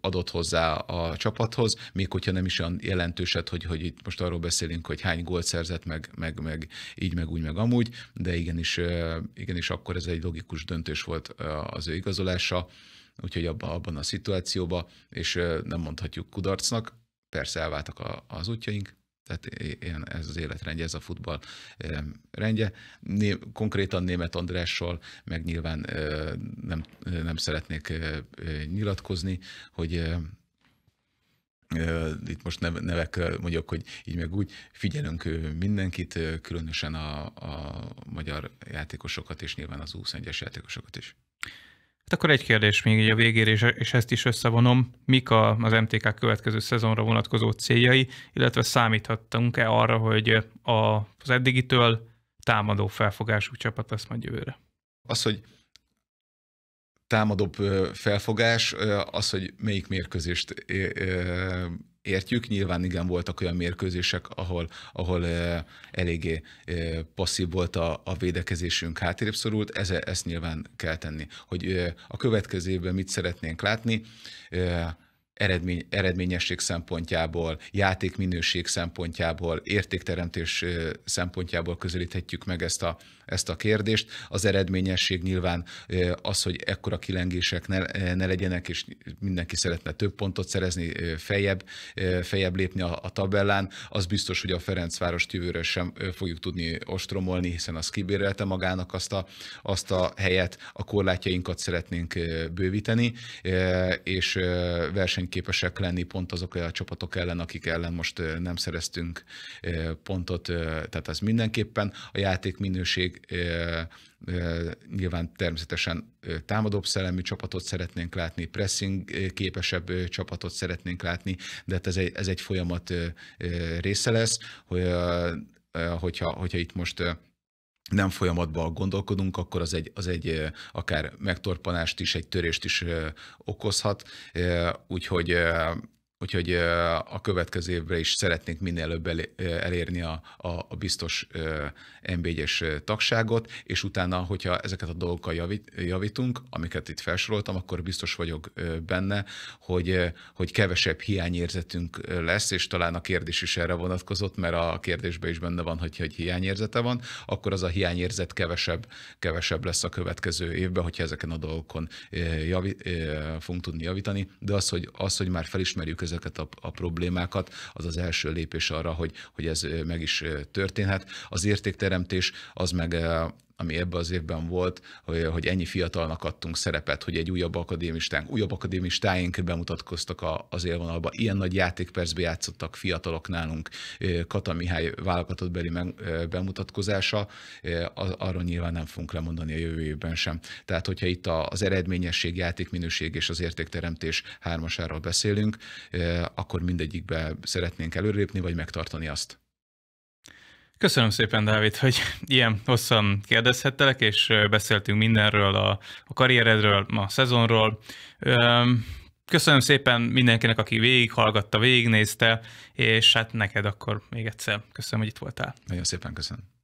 adott hozzá a csapathoz, még hogyha nem is olyan jelentőset, hogy, hogy itt most arról beszélünk, hogy hány gólt szerzett, meg, meg, meg így, meg úgy, meg amúgy, de igenis, igenis akkor ez egy logikus döntés volt az ő igazolása, úgyhogy abban, abban a szituációban, és nem mondhatjuk kudarcnak, persze elváltak az útjaink, tehát ilyen ez az életrendje, ez a futball rendje. Né- konkrétan német Andrással meg nyilván nem, nem szeretnék nyilatkozni, hogy itt most nevek, mondjuk, hogy így meg úgy figyelünk mindenkit, különösen a, a magyar játékosokat, és nyilván az 21-es játékosokat is. Hát akkor egy kérdés még így a végére, és ezt is összevonom. Mik a, az MTK következő szezonra vonatkozó céljai, illetve számíthattunk-e arra, hogy a, az eddigitől támadó felfogású csapat lesz majd jövőre? Az, hogy támadóbb felfogás, az, hogy melyik mérkőzést értjük. Nyilván igen, voltak olyan mérkőzések, ahol, ahol eh, eléggé eh, passzív volt a, a védekezésünk, hátrébb szorult, ez, ezt nyilván kell tenni. Hogy eh, a következő évben mit szeretnénk látni, eredmény, eredményesség szempontjából, játékminőség szempontjából, értékteremtés szempontjából közelíthetjük meg ezt a, ezt a kérdést. Az eredményesség nyilván az, hogy ekkora kilengések ne, ne legyenek, és mindenki szeretne több pontot szerezni, feljebb, feljebb lépni a, a tabellán, az biztos, hogy a Ferencváros jövőre sem fogjuk tudni ostromolni, hiszen az kibérelte magának azt a, azt a helyet, a korlátjainkat szeretnénk bővíteni, és verseny képesek lenni pont azok a csapatok ellen, akik ellen most nem szereztünk pontot. Tehát ez mindenképpen a játék minőség nyilván természetesen támadóbb szellemű csapatot szeretnénk látni, pressing képesebb csapatot szeretnénk látni, de hát ez egy, ez egy folyamat része lesz, hogy hogyha, hogyha itt most nem folyamatban gondolkodunk, akkor az egy, az egy akár megtorpanást is, egy törést is okozhat, úgyhogy Úgyhogy a következő évre is szeretnénk minél előbb elérni a, a, a biztos mb es tagságot, és utána, hogyha ezeket a dolgokat javít, javítunk, amiket itt felsoroltam, akkor biztos vagyok benne, hogy, hogy kevesebb hiányérzetünk lesz, és talán a kérdés is erre vonatkozott, mert a kérdésben is benne van, hogy, hogy hiányérzete van, akkor az a hiányérzet kevesebb, kevesebb lesz a következő évben, hogyha ezeken a dolgokon javi, fogunk tudni javítani, de az, hogy, az, hogy már felismerjük ezeket a, a problémákat, az az első lépés arra, hogy, hogy ez meg is történhet. Az értékteremtés az meg ami ebben az évben volt, hogy hogy ennyi fiatalnak adtunk szerepet, hogy egy újabb akadémistánk, újabb akadémistáink bemutatkoztak az élvonalba, ilyen nagy játékpercbe játszottak fiatalok nálunk, Kata Mihály válogatottbeli bemutatkozása, arról nyilván nem fogunk lemondani a jövő évben sem. Tehát, hogyha itt az eredményesség, játékminőség és az értékteremtés hármasáról beszélünk, akkor mindegyikbe szeretnénk előrépni, vagy megtartani azt. Köszönöm szépen, Dávid, hogy ilyen hosszan kérdezhettelek, és beszéltünk mindenről, a, a karrieredről, a szezonról. Köszönöm szépen mindenkinek, aki végighallgatta, végignézte, és hát neked akkor még egyszer köszönöm, hogy itt voltál. Nagyon szépen köszönöm.